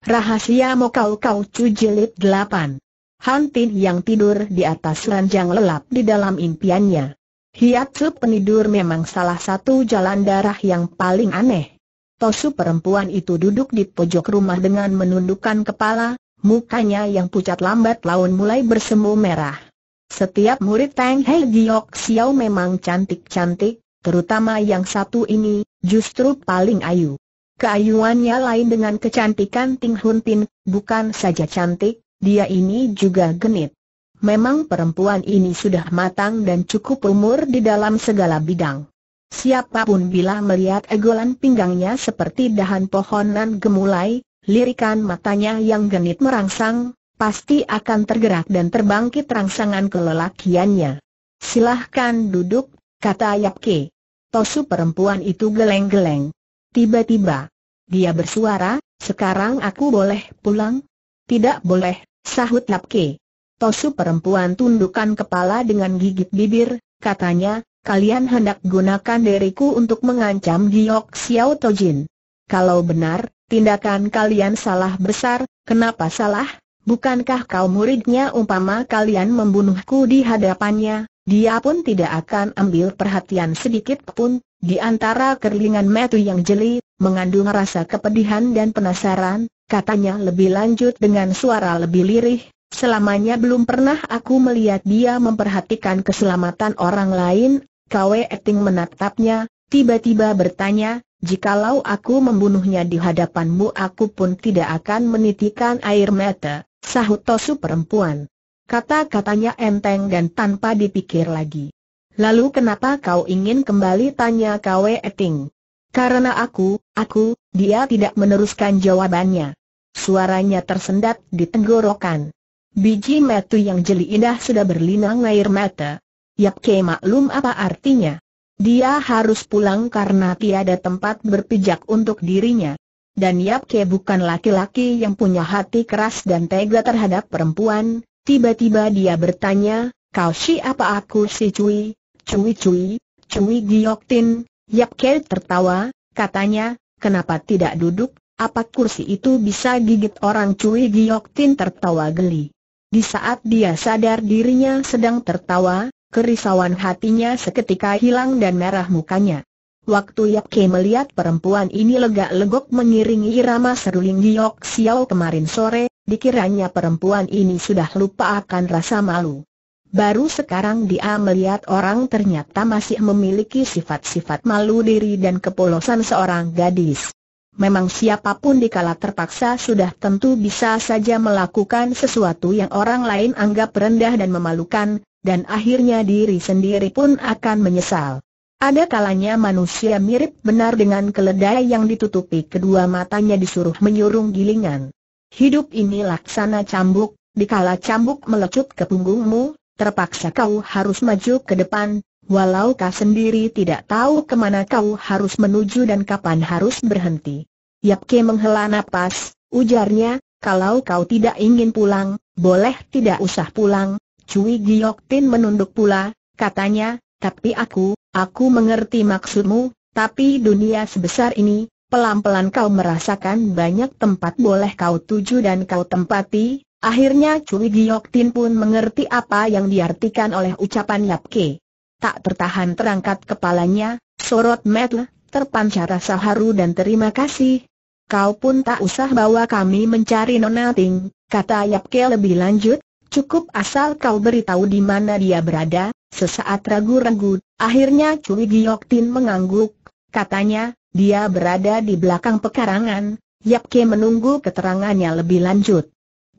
Rahasia Mokau Kau Cu Jilid 8 Hantin yang tidur di atas ranjang lelap di dalam impiannya. Hiatsu penidur memang salah satu jalan darah yang paling aneh. Tosu perempuan itu duduk di pojok rumah dengan menundukkan kepala, mukanya yang pucat lambat laun mulai bersemu merah. Setiap murid Tang Hei Giok Xiao memang cantik-cantik, terutama yang satu ini, justru paling ayu. Keayuannya lain dengan kecantikan Ting Hun Tin, bukan saja cantik, dia ini juga genit. Memang perempuan ini sudah matang dan cukup umur di dalam segala bidang. Siapapun bila melihat egolan pinggangnya seperti dahan pohonan gemulai, lirikan matanya yang genit merangsang, pasti akan tergerak dan terbangkit rangsangan kelelakiannya. Silahkan duduk, kata Yapke. Tosu perempuan itu geleng-geleng. Tiba-tiba, dia bersuara, sekarang aku boleh pulang? Tidak boleh, sahut Lapke. Tosu perempuan tundukkan kepala dengan gigit bibir, katanya, kalian hendak gunakan diriku untuk mengancam Giok Xiao Tojin. Kalau benar, tindakan kalian salah besar, kenapa salah? Bukankah kau muridnya umpama kalian membunuhku di hadapannya, dia pun tidak akan ambil perhatian sedikit pun, di antara kerlingan metu yang jeli, mengandung rasa kepedihan dan penasaran, katanya lebih lanjut dengan suara lebih lirih, selamanya belum pernah aku melihat dia memperhatikan keselamatan orang lain, Kwe Eting menatapnya, tiba-tiba bertanya, jikalau aku membunuhnya di hadapanmu aku pun tidak akan menitikan air mata, sahut Tosu perempuan. Kata-katanya enteng dan tanpa dipikir lagi. Lalu kenapa kau ingin kembali tanya Kwe Eting? Karena aku, aku, dia tidak meneruskan jawabannya. Suaranya tersendat di tenggorokan. Biji metu yang jeli indah sudah berlinang air mata. Yap ke maklum apa artinya. Dia harus pulang karena tiada tempat berpijak untuk dirinya. Dan Yap Ke bukan laki-laki yang punya hati keras dan tega terhadap perempuan, tiba-tiba dia bertanya, kau si apa aku si Cui, Cui Cui, Cui Giok Tin, Yap Kei tertawa, katanya, kenapa tidak duduk, apa kursi itu bisa gigit orang Cui Giok Tin tertawa geli. Di saat dia sadar dirinya sedang tertawa, kerisauan hatinya seketika hilang dan merah mukanya. Waktu Yap Kei melihat perempuan ini lega legok mengiringi irama seruling Giok Xiao kemarin sore, dikiranya perempuan ini sudah lupa akan rasa malu. Baru sekarang dia melihat orang ternyata masih memiliki sifat-sifat malu diri dan kepolosan seorang gadis. Memang siapapun dikala terpaksa sudah tentu bisa saja melakukan sesuatu yang orang lain anggap rendah dan memalukan, dan akhirnya diri sendiri pun akan menyesal. Ada kalanya manusia mirip benar dengan keledai yang ditutupi kedua matanya disuruh menyurung gilingan. Hidup ini laksana cambuk, dikala cambuk melecut ke punggungmu, terpaksa kau harus maju ke depan, walau kau sendiri tidak tahu kemana kau harus menuju dan kapan harus berhenti. Yapke menghela nafas, ujarnya, kalau kau tidak ingin pulang, boleh tidak usah pulang. Cui Giok Tin menunduk pula, katanya, tapi aku, aku mengerti maksudmu, tapi dunia sebesar ini, pelan-pelan kau merasakan banyak tempat boleh kau tuju dan kau tempati, Akhirnya Cui Tin pun mengerti apa yang diartikan oleh ucapan Yap Ke. Tak tertahan terangkat kepalanya, sorot metle, terpancar rasa haru dan terima kasih. Kau pun tak usah bawa kami mencari Nona Ting, kata Yap Ke lebih lanjut, cukup asal kau beritahu di mana dia berada, sesaat ragu-ragu, akhirnya Cui Tin mengangguk, katanya, dia berada di belakang pekarangan, Yap Ke menunggu keterangannya lebih lanjut.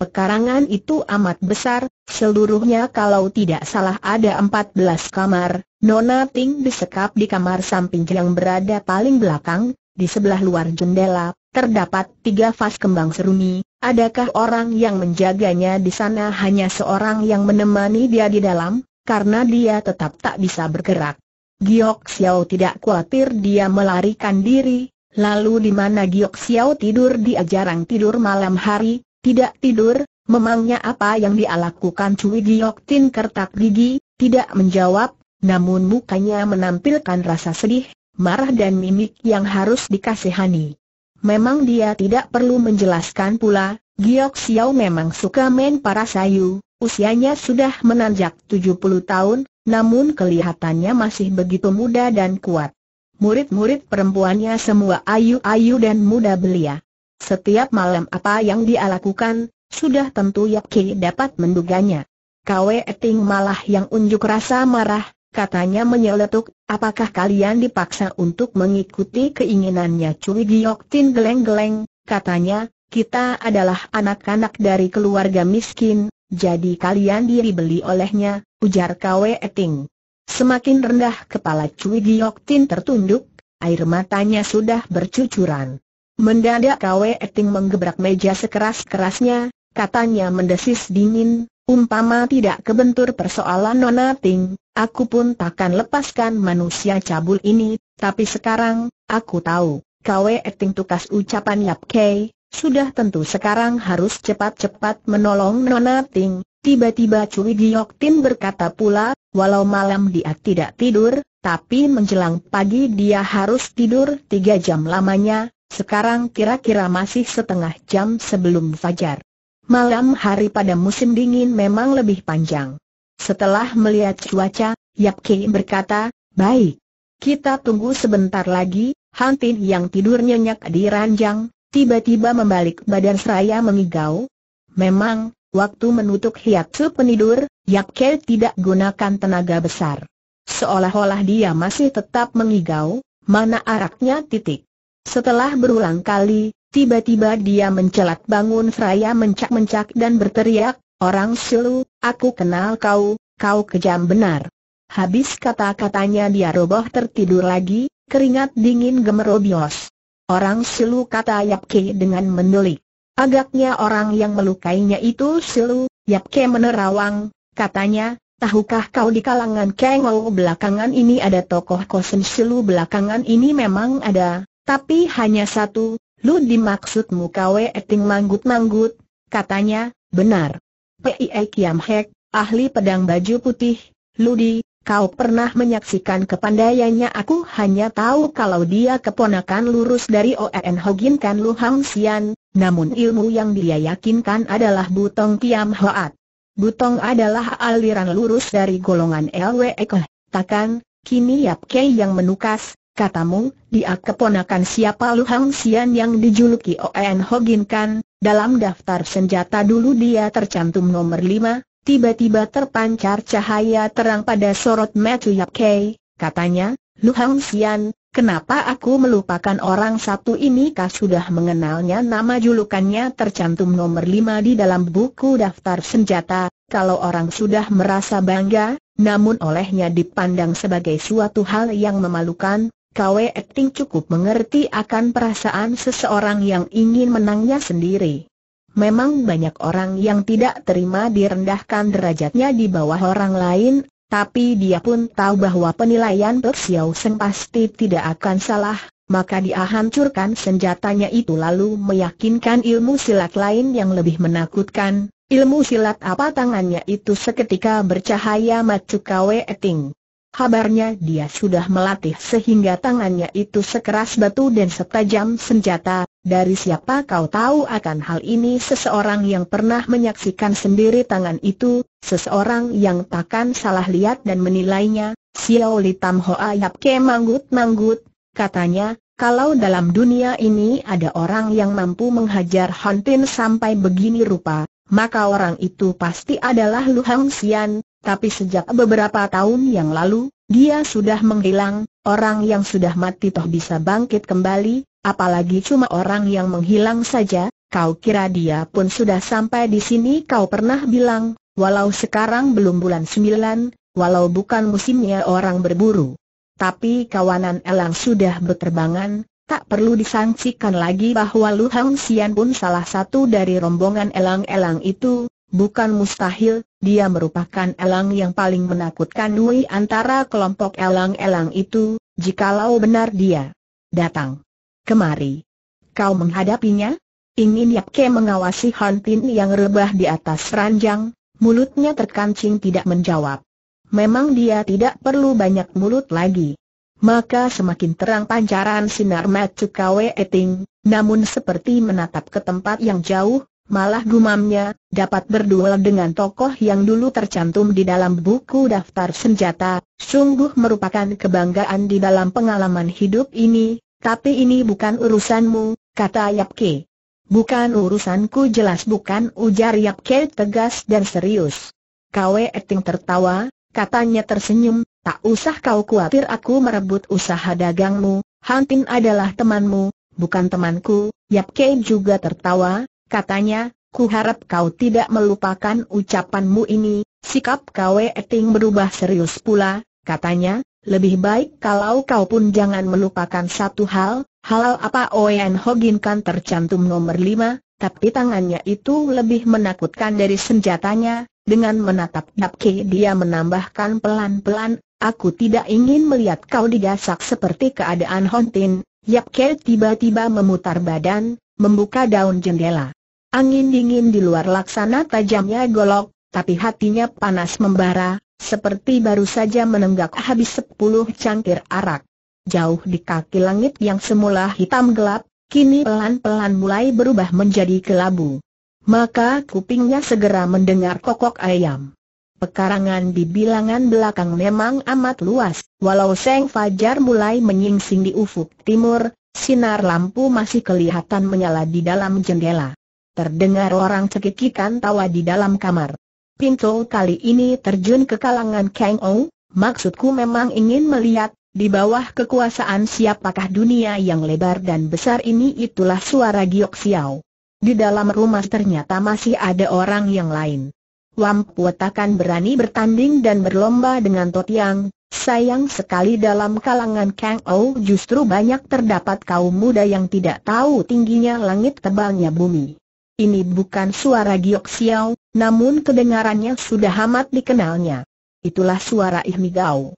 Pekarangan itu amat besar, seluruhnya kalau tidak salah ada 14 kamar, Nona Ting disekap di kamar samping yang berada paling belakang, di sebelah luar jendela, terdapat tiga vas kembang seruni, adakah orang yang menjaganya di sana hanya seorang yang menemani dia di dalam, karena dia tetap tak bisa bergerak. Giok Xiao tidak khawatir dia melarikan diri, lalu di mana Giok Xiao tidur dia jarang tidur malam hari, tidak tidur, memangnya apa yang dia lakukan Cui Giok Tin kertak gigi, tidak menjawab, namun mukanya menampilkan rasa sedih, marah dan mimik yang harus dikasihani. Memang dia tidak perlu menjelaskan pula, Giok Xiao memang suka main para sayu, usianya sudah menanjak 70 tahun, namun kelihatannya masih begitu muda dan kuat. Murid-murid perempuannya semua ayu-ayu dan muda belia. Setiap malam apa yang dia lakukan, sudah tentu Yaki dapat menduganya. Kwe Eting malah yang unjuk rasa marah, katanya menyeletuk, apakah kalian dipaksa untuk mengikuti keinginannya Cui Giok Tin geleng-geleng, katanya, kita adalah anak-anak dari keluarga miskin, jadi kalian diri beli olehnya, ujar Kwe Eting. Semakin rendah kepala Cui Giok Tin tertunduk, air matanya sudah bercucuran. Mendadak Kwe Eting menggebrak meja sekeras-kerasnya, katanya mendesis dingin, umpama tidak kebentur persoalan Nona Ting, aku pun takkan lepaskan manusia cabul ini, tapi sekarang, aku tahu, Kwe Eting tukas ucapan Yap Kei, sudah tentu sekarang harus cepat-cepat menolong Nona Ting. Tiba-tiba Cui Giok Tin berkata pula, walau malam dia tidak tidur, tapi menjelang pagi dia harus tidur tiga jam lamanya, sekarang kira-kira masih setengah jam sebelum fajar. Malam hari pada musim dingin memang lebih panjang. Setelah melihat cuaca, Yap Ki berkata, baik. Kita tunggu sebentar lagi, Hantin yang tidur nyenyak di ranjang, tiba-tiba membalik badan seraya mengigau. Memang, waktu menutup hiatsu penidur, Yap Ki tidak gunakan tenaga besar. Seolah-olah dia masih tetap mengigau, mana araknya titik. Setelah berulang kali, tiba-tiba dia mencelat bangun seraya mencak-mencak dan berteriak, Orang silu, aku kenal kau, kau kejam benar. Habis kata-katanya dia roboh tertidur lagi, keringat dingin gemerobios. Orang silu kata Yap Yapke dengan mendelik. Agaknya orang yang melukainya itu silu, Yapke menerawang, katanya, tahukah kau di kalangan Kengou belakangan ini ada tokoh kosen silu belakangan ini memang ada, tapi hanya satu, lu dimaksudmu kawe eting manggut-manggut, katanya, benar. P.I.E. Kiam Hek, ahli pedang baju putih, Ludi, kau pernah menyaksikan kepandaiannya aku hanya tahu kalau dia keponakan lurus dari O.E.N. Hogin Kan Lu Hang Sian, namun ilmu yang dia yakinkan adalah Butong Kiam Hoat. Butong adalah aliran lurus dari golongan L.W.E.K. takkan, kini Yap Kei yang menukas, Katamu, dia keponakan siapa Lu Hang Xian yang dijuluki Oen Hogin kan, dalam daftar senjata dulu dia tercantum nomor 5, tiba-tiba terpancar cahaya terang pada sorot Matthew Yap Kei, katanya, Lu Hang Xian, kenapa aku melupakan orang satu ini kah sudah mengenalnya nama julukannya tercantum nomor 5 di dalam buku daftar senjata, kalau orang sudah merasa bangga, namun olehnya dipandang sebagai suatu hal yang memalukan, Kwe Ting cukup mengerti akan perasaan seseorang yang ingin menangnya sendiri. Memang banyak orang yang tidak terima direndahkan derajatnya di bawah orang lain, tapi dia pun tahu bahwa penilaian Persiau Seng pasti tidak akan salah, maka dia hancurkan senjatanya itu lalu meyakinkan ilmu silat lain yang lebih menakutkan, ilmu silat apa tangannya itu seketika bercahaya macu Kwe Ting. Kabarnya dia sudah melatih sehingga tangannya itu sekeras batu dan setajam senjata, dari siapa kau tahu akan hal ini seseorang yang pernah menyaksikan sendiri tangan itu, seseorang yang takkan salah lihat dan menilainya, Xiao Li Tam Ho Ayap Ke manggut-manggut, katanya, kalau dalam dunia ini ada orang yang mampu menghajar Tin sampai begini rupa, maka orang itu pasti adalah Lu Hang Xian tapi sejak beberapa tahun yang lalu, dia sudah menghilang, orang yang sudah mati toh bisa bangkit kembali, apalagi cuma orang yang menghilang saja, kau kira dia pun sudah sampai di sini kau pernah bilang, walau sekarang belum bulan sembilan, walau bukan musimnya orang berburu. Tapi kawanan elang sudah berterbangan, tak perlu disangsikan lagi bahwa Lu Hang Xian pun salah satu dari rombongan elang-elang itu, Bukan mustahil, dia merupakan elang yang paling menakutkan di antara kelompok elang-elang itu, jikalau benar dia datang kemari. Kau menghadapinya? Ingin Yap Ke mengawasi Han Tin yang rebah di atas ranjang, mulutnya terkancing tidak menjawab. Memang dia tidak perlu banyak mulut lagi. Maka semakin terang pancaran sinar Macukawe Eting, namun seperti menatap ke tempat yang jauh, malah gumamnya, dapat berduel dengan tokoh yang dulu tercantum di dalam buku daftar senjata, sungguh merupakan kebanggaan di dalam pengalaman hidup ini, tapi ini bukan urusanmu, kata Yap Ke. Bukan urusanku jelas bukan ujar Yap Ke tegas dan serius. Kwe Eting tertawa, katanya tersenyum, tak usah kau khawatir aku merebut usaha dagangmu, Hantin adalah temanmu, bukan temanku, Yap Ke juga tertawa, katanya, ku harap kau tidak melupakan ucapanmu ini, sikap kau eting berubah serius pula, katanya, lebih baik kalau kau pun jangan melupakan satu hal, halal apa Oen Hogin kan tercantum nomor lima. tapi tangannya itu lebih menakutkan dari senjatanya, dengan menatap Dapke dia menambahkan pelan-pelan, aku tidak ingin melihat kau digasak seperti keadaan Hontin, Yapke tiba-tiba memutar badan, membuka daun jendela. Angin dingin di luar laksana tajamnya golok, tapi hatinya panas membara, seperti baru saja menenggak habis sepuluh cangkir arak. Jauh di kaki langit yang semula hitam gelap, kini pelan-pelan mulai berubah menjadi kelabu. Maka kupingnya segera mendengar kokok ayam. Pekarangan di bilangan belakang memang amat luas, walau seng fajar mulai menyingsing di ufuk timur, sinar lampu masih kelihatan menyala di dalam jendela. Terdengar orang cekikikan tawa di dalam kamar. Pintu kali ini terjun ke kalangan Kang o. maksudku memang ingin melihat, di bawah kekuasaan siapakah dunia yang lebar dan besar ini itulah suara Giok Xiao. Di dalam rumah ternyata masih ada orang yang lain. Wampu takkan berani bertanding dan berlomba dengan Totiang, sayang sekali dalam kalangan Kang o justru banyak terdapat kaum muda yang tidak tahu tingginya langit tebalnya bumi. Ini bukan suara Giok Xiao, namun kedengarannya sudah amat dikenalnya. Itulah suara Ihmi Gao.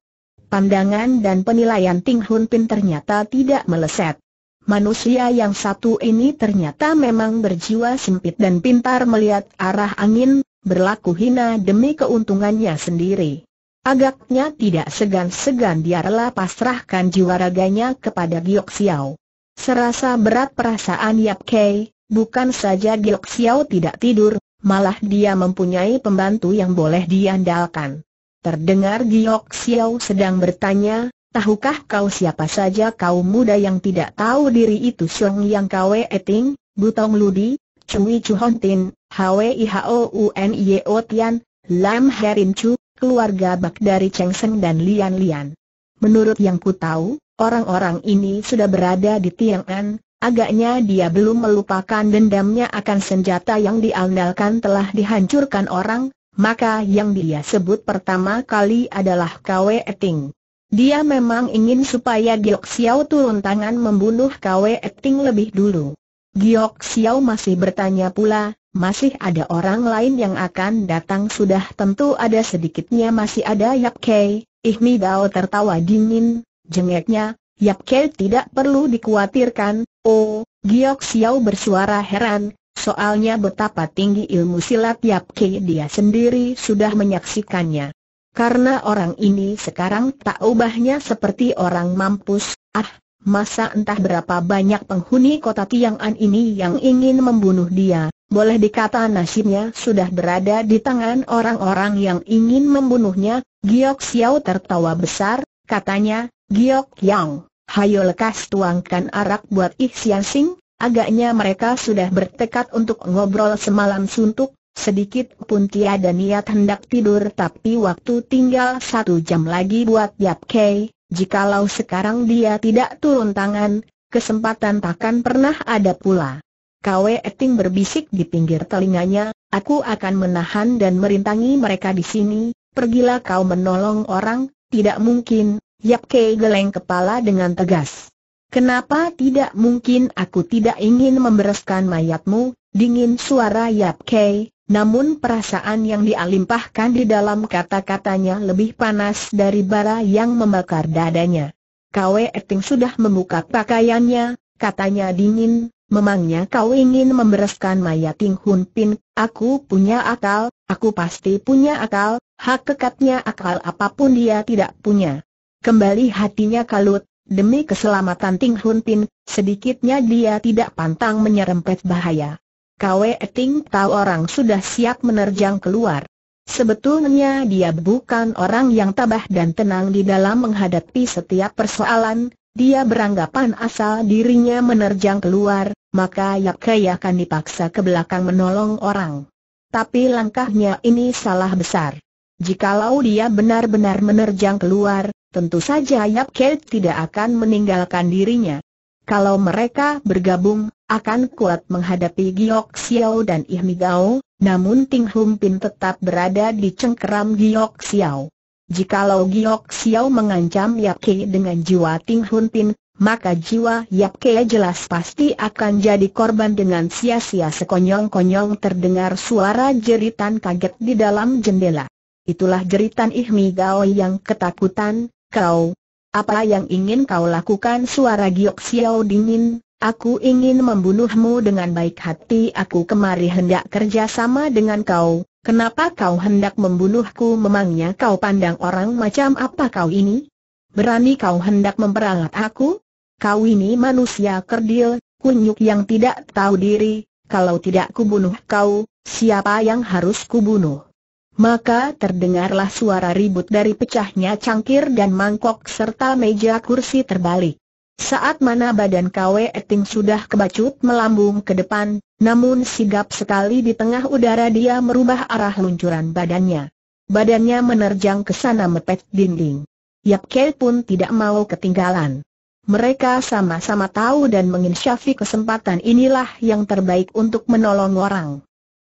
Pandangan dan penilaian Ting Hun Pin ternyata tidak meleset. Manusia yang satu ini ternyata memang berjiwa sempit dan pintar melihat arah angin, berlaku hina demi keuntungannya sendiri. Agaknya tidak segan-segan dia rela pasrahkan jiwa raganya kepada Giok Xiao. Serasa berat perasaan Yap Kei, Bukan saja Giok Xiao tidak tidur, malah dia mempunyai pembantu yang boleh diandalkan. Terdengar Giok Xiao sedang bertanya, tahukah kau siapa saja kaum muda yang tidak tahu diri itu Xiong Yang Kwe Eting, Butong Ludi, Cui Chu Hon Tin, Hwi Yeo Tian, Lam Herin Chu, keluarga bak dari Cheng Seng dan Lian Lian. Menurut yang ku tahu, orang-orang ini sudah berada di An, Agaknya dia belum melupakan dendamnya akan senjata yang diandalkan telah dihancurkan orang, maka yang dia sebut pertama kali adalah Kwe Eting. Dia memang ingin supaya Giok Xiao turun tangan membunuh Kwe Eting lebih dulu. Giok Xiao masih bertanya pula, masih ada orang lain yang akan datang sudah tentu ada sedikitnya masih ada Yap Kei, Ihmi Dao tertawa dingin, jengeknya, Yap Kei tidak perlu dikhawatirkan, oh, Giyok Xiao bersuara heran, soalnya betapa tinggi ilmu silat Yap Kei dia sendiri sudah menyaksikannya. Karena orang ini sekarang tak ubahnya seperti orang mampus, ah, masa entah berapa banyak penghuni kota Tiang'an ini yang ingin membunuh dia, boleh dikata nasibnya sudah berada di tangan orang-orang yang ingin membunuhnya, Giyok Xiao tertawa besar, katanya, Giok Yang, hayo lekas tuangkan arak buat Ih Sian Sing, agaknya mereka sudah bertekad untuk ngobrol semalam suntuk, sedikit pun tiada niat hendak tidur tapi waktu tinggal satu jam lagi buat Yap Kei, jikalau sekarang dia tidak turun tangan, kesempatan takkan pernah ada pula. Kwe Eting berbisik di pinggir telinganya, aku akan menahan dan merintangi mereka di sini, pergilah kau menolong orang, tidak mungkin, Yap Kei geleng kepala dengan tegas. Kenapa tidak mungkin aku tidak ingin membereskan mayatmu, dingin suara Yap Kei, namun perasaan yang dialimpahkan di dalam kata-katanya lebih panas dari bara yang membakar dadanya. Kau Eting sudah membuka pakaiannya, katanya dingin, memangnya kau ingin membereskan mayat Ting Hun Pin, aku punya akal, aku pasti punya akal, hak kekatnya akal apapun dia tidak punya. Kembali hatinya kalut, demi keselamatan Ting Hun Pin, sedikitnya dia tidak pantang menyerempet bahaya. Kwe Ting tahu orang sudah siap menerjang keluar. Sebetulnya dia bukan orang yang tabah dan tenang di dalam menghadapi setiap persoalan, dia beranggapan asal dirinya menerjang keluar, maka Yakai akan dipaksa ke belakang menolong orang. Tapi langkahnya ini salah besar. Jikalau dia benar-benar menerjang keluar, tentu saja Yap Ket tidak akan meninggalkan dirinya. Kalau mereka bergabung, akan kuat menghadapi Giok Xiao dan Ihmi Gao, namun Ting Hum Pin tetap berada di cengkeram Giok Xiao. Jikalau Giok Xiao mengancam Yap Ke dengan jiwa Ting Hun Pin, maka jiwa Yap Ke jelas pasti akan jadi korban dengan sia-sia sekonyong-konyong terdengar suara jeritan kaget di dalam jendela. Itulah jeritan Ihmi Gao yang ketakutan, Kau, apa yang ingin kau lakukan suara Giok Xiao dingin, aku ingin membunuhmu dengan baik hati aku kemari hendak kerjasama dengan kau, kenapa kau hendak membunuhku memangnya kau pandang orang macam apa kau ini? Berani kau hendak memperangat aku? Kau ini manusia kerdil, kunyuk yang tidak tahu diri, kalau tidak kubunuh kau, siapa yang harus kubunuh? Maka terdengarlah suara ribut dari pecahnya cangkir dan mangkok serta meja kursi terbalik. Saat mana badan Kwe Eting sudah kebacut melambung ke depan, namun sigap sekali di tengah udara dia merubah arah luncuran badannya. Badannya menerjang ke sana mepet dinding. Yap Kei pun tidak mau ketinggalan. Mereka sama-sama tahu dan menginsyafi kesempatan inilah yang terbaik untuk menolong orang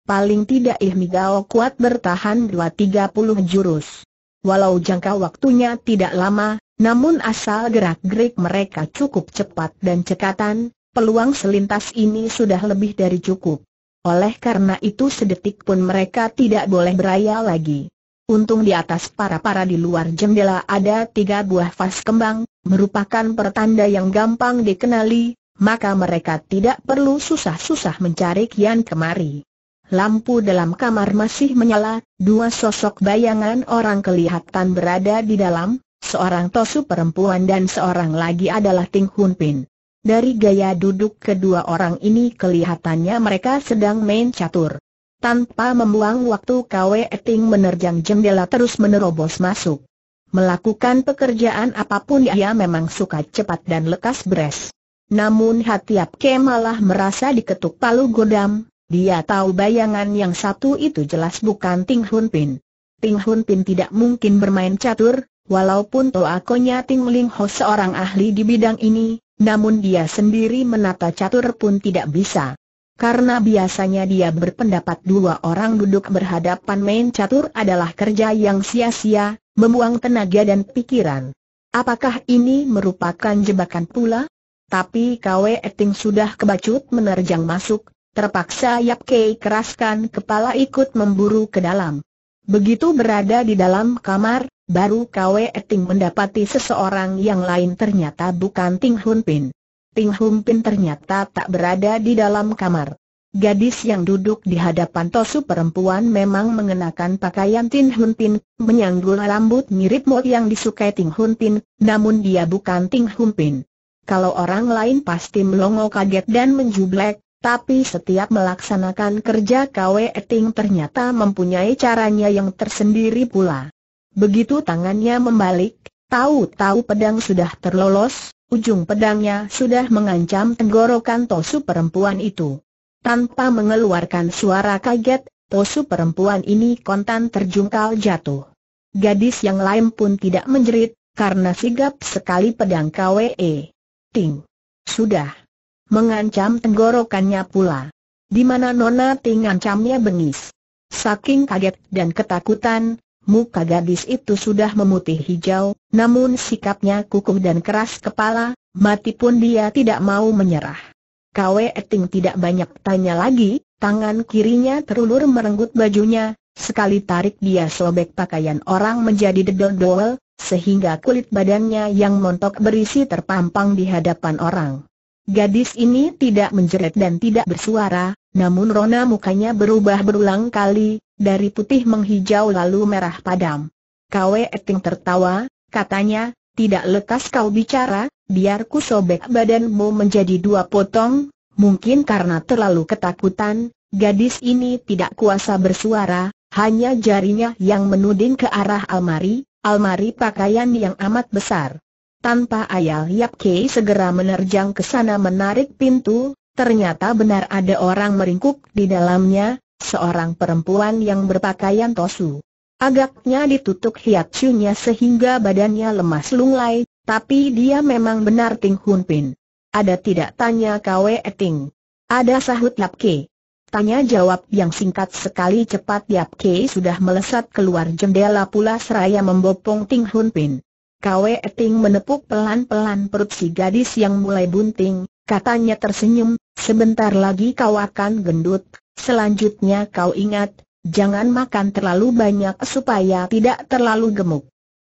paling tidak Ihmigao kuat bertahan dua tiga puluh jurus. Walau jangka waktunya tidak lama, namun asal gerak-gerik mereka cukup cepat dan cekatan, peluang selintas ini sudah lebih dari cukup. Oleh karena itu sedetik pun mereka tidak boleh beraya lagi. Untung di atas para-para di luar jendela ada tiga buah vas kembang, merupakan pertanda yang gampang dikenali, maka mereka tidak perlu susah-susah mencari kian kemari. Lampu dalam kamar masih menyala, dua sosok bayangan orang kelihatan berada di dalam, seorang Tosu perempuan dan seorang lagi adalah Ting Hun Pin. Dari gaya duduk kedua orang ini kelihatannya mereka sedang main catur. Tanpa membuang waktu Kwe Ting menerjang jendela terus menerobos masuk. Melakukan pekerjaan apapun ia memang suka cepat dan lekas beres. Namun hati Ke malah merasa diketuk palu godam, dia tahu bayangan yang satu itu jelas bukan Ting Hun Pin. Ting Hun Pin tidak mungkin bermain catur, walaupun toakonya Ting Ling Ho seorang ahli di bidang ini, namun dia sendiri menata catur pun tidak bisa. Karena biasanya dia berpendapat dua orang duduk berhadapan main catur adalah kerja yang sia-sia, membuang tenaga dan pikiran. Apakah ini merupakan jebakan pula? Tapi Kwe Eting sudah kebacut menerjang masuk, Terpaksa Yap Kei keraskan kepala ikut memburu ke dalam. Begitu berada di dalam kamar, baru Kwe Eting mendapati seseorang yang lain ternyata bukan Ting Hun Pin. Ting Hun Pin ternyata tak berada di dalam kamar. Gadis yang duduk di hadapan Tosu perempuan memang mengenakan pakaian Ting Hun Pin, menyanggul rambut mirip mod yang disukai Ting Hun Pin, namun dia bukan Ting Hun Pin. Kalau orang lain pasti melongo kaget dan menjublek, tapi setiap melaksanakan kerja KW Eting ternyata mempunyai caranya yang tersendiri pula. Begitu tangannya membalik, tahu-tahu pedang sudah terlolos, ujung pedangnya sudah mengancam tenggorokan Tosu perempuan itu. Tanpa mengeluarkan suara kaget, Tosu perempuan ini kontan terjungkal jatuh. Gadis yang lain pun tidak menjerit, karena sigap sekali pedang KWE. Ting. Sudah mengancam tenggorokannya pula. Di mana Nona Ting ancamnya bengis. Saking kaget dan ketakutan, muka gadis itu sudah memutih hijau, namun sikapnya kukuh dan keras kepala, mati pun dia tidak mau menyerah. Kwe Eting tidak banyak tanya lagi, tangan kirinya terulur merenggut bajunya, sekali tarik dia sobek pakaian orang menjadi dedol-dol, sehingga kulit badannya yang montok berisi terpampang di hadapan orang. Gadis ini tidak menjerit dan tidak bersuara, namun rona mukanya berubah berulang kali, dari putih menghijau lalu merah padam. Kwe Eting tertawa, katanya, tidak lekas kau bicara, biar ku sobek badanmu menjadi dua potong, mungkin karena terlalu ketakutan, gadis ini tidak kuasa bersuara, hanya jarinya yang menuding ke arah almari, almari pakaian yang amat besar. Tanpa ayal Yap Kei segera menerjang ke sana menarik pintu, ternyata benar ada orang meringkuk di dalamnya, seorang perempuan yang berpakaian tosu. Agaknya ditutup hiacunya sehingga badannya lemas lunglai, tapi dia memang benar Ting Hun Pin. Ada tidak tanya Kwe Ting. Ada sahut Yap Kei. Tanya jawab yang singkat sekali cepat Yap Kei sudah melesat keluar jendela pula seraya membopong Ting Hun Pin. Kwe Ting menepuk pelan-pelan perut si gadis yang mulai bunting, katanya tersenyum, sebentar lagi kau akan gendut, selanjutnya kau ingat, jangan makan terlalu banyak supaya tidak terlalu gemuk.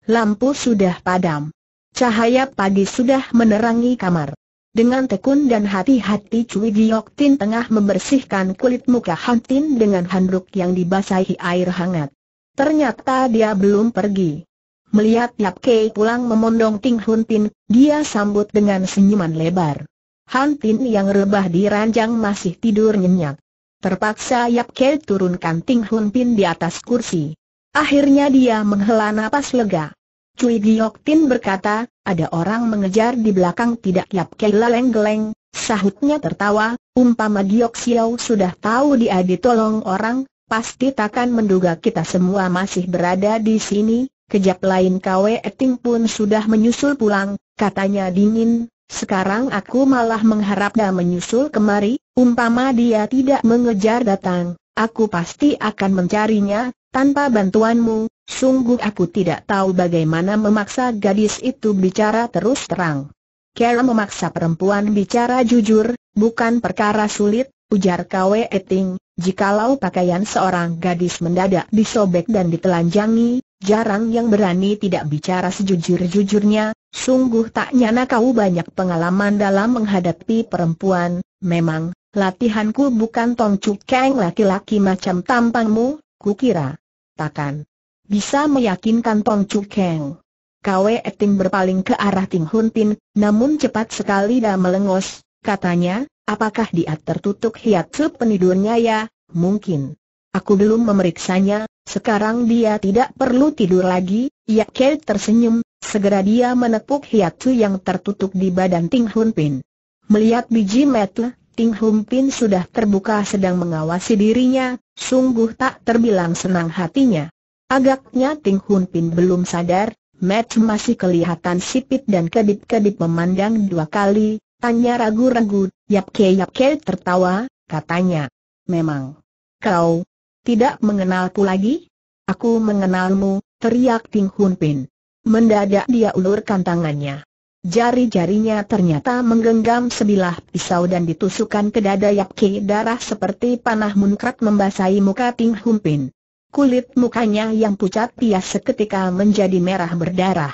Lampu sudah padam. Cahaya pagi sudah menerangi kamar. Dengan tekun dan hati-hati Cui Giok Tin tengah membersihkan kulit muka Han Tin dengan handuk yang dibasahi air hangat. Ternyata dia belum pergi. Melihat Yap Kei pulang memondong Ting Hun Tin, dia sambut dengan senyuman lebar. Han Tin yang rebah di ranjang masih tidur nyenyak. Terpaksa Yap Kei turunkan Ting Hun Tin di atas kursi. Akhirnya dia menghela napas lega. Cui Giok Tin berkata, ada orang mengejar di belakang tidak Yap Kei leleng-geleng, sahutnya tertawa, umpama Giok Xiao sudah tahu dia ditolong orang, pasti takkan menduga kita semua masih berada di sini, Kejap lain Kwe Eting pun sudah menyusul pulang, katanya dingin, sekarang aku malah mengharap dia menyusul kemari, umpama dia tidak mengejar datang, aku pasti akan mencarinya, tanpa bantuanmu, sungguh aku tidak tahu bagaimana memaksa gadis itu bicara terus terang. Kera memaksa perempuan bicara jujur, bukan perkara sulit, ujar Kwe Eting, jikalau pakaian seorang gadis mendadak disobek dan ditelanjangi, Jarang yang berani tidak bicara sejujur-jujurnya, sungguh tak nyana kau banyak pengalaman dalam menghadapi perempuan, memang, latihanku bukan tong cukeng laki-laki macam tampangmu, kukira. Takkan bisa meyakinkan tong cukeng. Kwe Eting berpaling ke arah Ting Hun Tin, namun cepat sekali dah melengos, katanya, apakah dia tertutup hiat penidurnya ya, mungkin. Aku belum memeriksanya, sekarang dia tidak perlu tidur lagi, Yak Kei tersenyum, segera dia menepuk hiatu yang tertutup di badan Ting Hun Pin. Melihat biji metle, Ting Hun Pin sudah terbuka sedang mengawasi dirinya, sungguh tak terbilang senang hatinya. Agaknya Ting Hun Pin belum sadar, Matt masih kelihatan sipit dan kedip-kedip memandang dua kali, tanya ragu-ragu, Yap Ke Yap Ke tertawa, katanya. Memang. Kau, tidak mengenalku lagi? Aku mengenalmu, teriak Ting Hun Pin. Mendadak dia ulurkan tangannya. Jari-jarinya ternyata menggenggam sebilah pisau dan ditusukan ke dada Yap Ki darah seperti panah munkrat membasahi muka Ting Hun Pin. Kulit mukanya yang pucat pias seketika menjadi merah berdarah.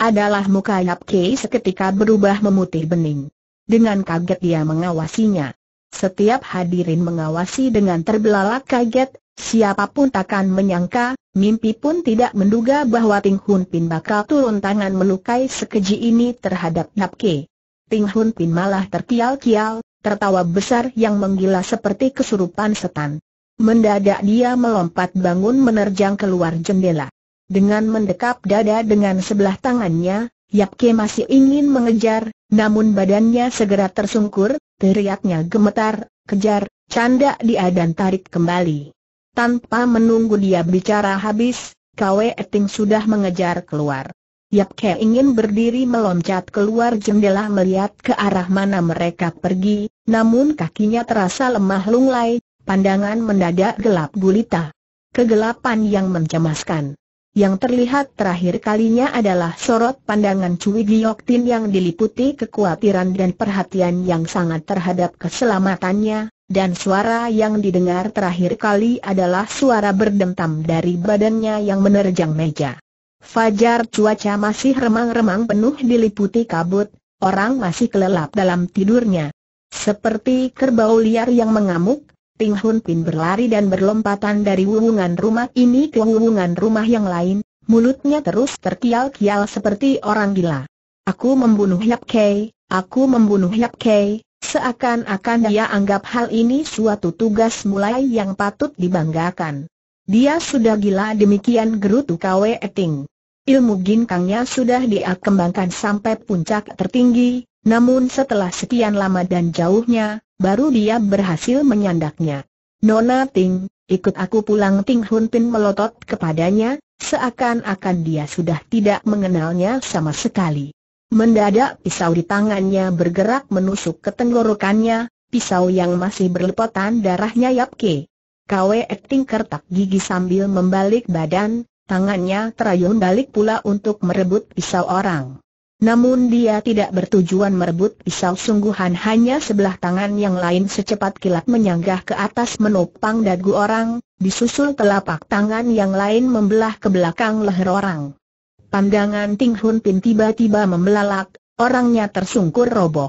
Adalah muka Yap Ki seketika berubah memutih bening. Dengan kaget dia mengawasinya. Setiap hadirin mengawasi dengan terbelalak kaget, Siapapun takkan menyangka, mimpi pun tidak menduga bahwa Ting Hun Pin bakal turun tangan melukai sekeji ini terhadap Napke. Ting Hun Pin malah terkial-kial, tertawa besar yang menggila seperti kesurupan setan. Mendadak dia melompat bangun menerjang keluar jendela. Dengan mendekap dada dengan sebelah tangannya, Yapke masih ingin mengejar, namun badannya segera tersungkur, teriaknya gemetar, kejar, canda dia dan tarik kembali. Tanpa menunggu dia bicara habis, Kwe Eting sudah mengejar keluar. Yap Ke ingin berdiri meloncat keluar jendela melihat ke arah mana mereka pergi, namun kakinya terasa lemah lunglai, pandangan mendadak gelap gulita. Kegelapan yang mencemaskan. Yang terlihat terakhir kalinya adalah sorot pandangan Cui Giok Tin yang diliputi kekhawatiran dan perhatian yang sangat terhadap keselamatannya, dan suara yang didengar terakhir kali adalah suara berdentam dari badannya yang menerjang meja. Fajar cuaca masih remang-remang penuh diliputi kabut, orang masih kelelap dalam tidurnya. Seperti kerbau liar yang mengamuk, Ping Hun Pin berlari dan berlompatan dari wungungan rumah ini ke wungungan rumah yang lain, mulutnya terus terkial-kial seperti orang gila. Aku membunuh Yap Kei, aku membunuh Yap Kei, Seakan-akan dia anggap hal ini suatu tugas mulai yang patut dibanggakan. Dia sudah gila demikian gerutu Kwe Eting. Ilmu ginkangnya sudah dia kembangkan sampai puncak tertinggi, namun setelah sekian lama dan jauhnya, baru dia berhasil menyandaknya. Nona Ting, ikut aku pulang Ting Hun Pin melotot kepadanya, seakan-akan dia sudah tidak mengenalnya sama sekali. Mendadak pisau di tangannya bergerak menusuk ke tenggorokannya, pisau yang masih berlepotan darahnya yap ke. Kwe Ting kertak gigi sambil membalik badan, tangannya terayun balik pula untuk merebut pisau orang. Namun dia tidak bertujuan merebut pisau sungguhan hanya sebelah tangan yang lain secepat kilat menyanggah ke atas menopang dagu orang, disusul telapak tangan yang lain membelah ke belakang leher orang. Pandangan Ting Hun Pin tiba-tiba membelalak, orangnya tersungkur roboh.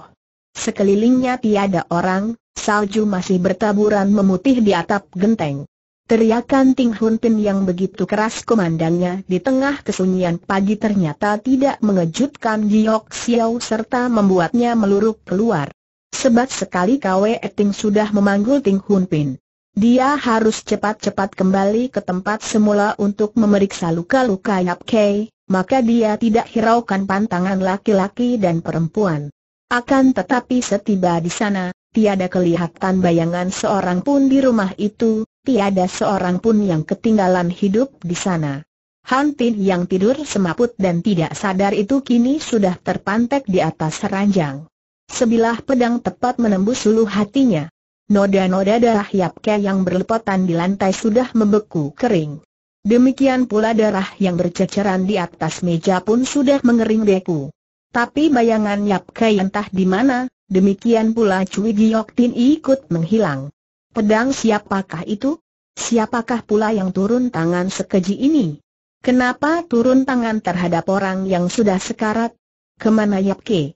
Sekelilingnya tiada orang, salju masih bertaburan memutih di atap genteng. Teriakan Ting Hun Pin yang begitu keras komandangnya di tengah kesunyian pagi ternyata tidak mengejutkan Giok Xiao serta membuatnya meluruk keluar. Sebab sekali Kwe Eting sudah memanggul Ting Hun Pin. Dia harus cepat-cepat kembali ke tempat semula untuk memeriksa luka-luka Yap Kei, maka dia tidak hiraukan pantangan laki-laki dan perempuan. Akan tetapi setiba di sana, tiada kelihatan bayangan seorang pun di rumah itu, tiada seorang pun yang ketinggalan hidup di sana. Han Tin yang tidur semaput dan tidak sadar itu kini sudah terpantek di atas ranjang. Sebilah pedang tepat menembus suluh hatinya. Noda-noda darah Yapke yang berlepotan di lantai sudah membeku kering. Demikian pula darah yang berceceran di atas meja pun sudah mengering beku. Tapi bayangan Yap Kai entah di mana, demikian pula Cui Giok Tin ikut menghilang. Pedang siapakah itu? Siapakah pula yang turun tangan sekeji ini? Kenapa turun tangan terhadap orang yang sudah sekarat? Kemana Yap Kai?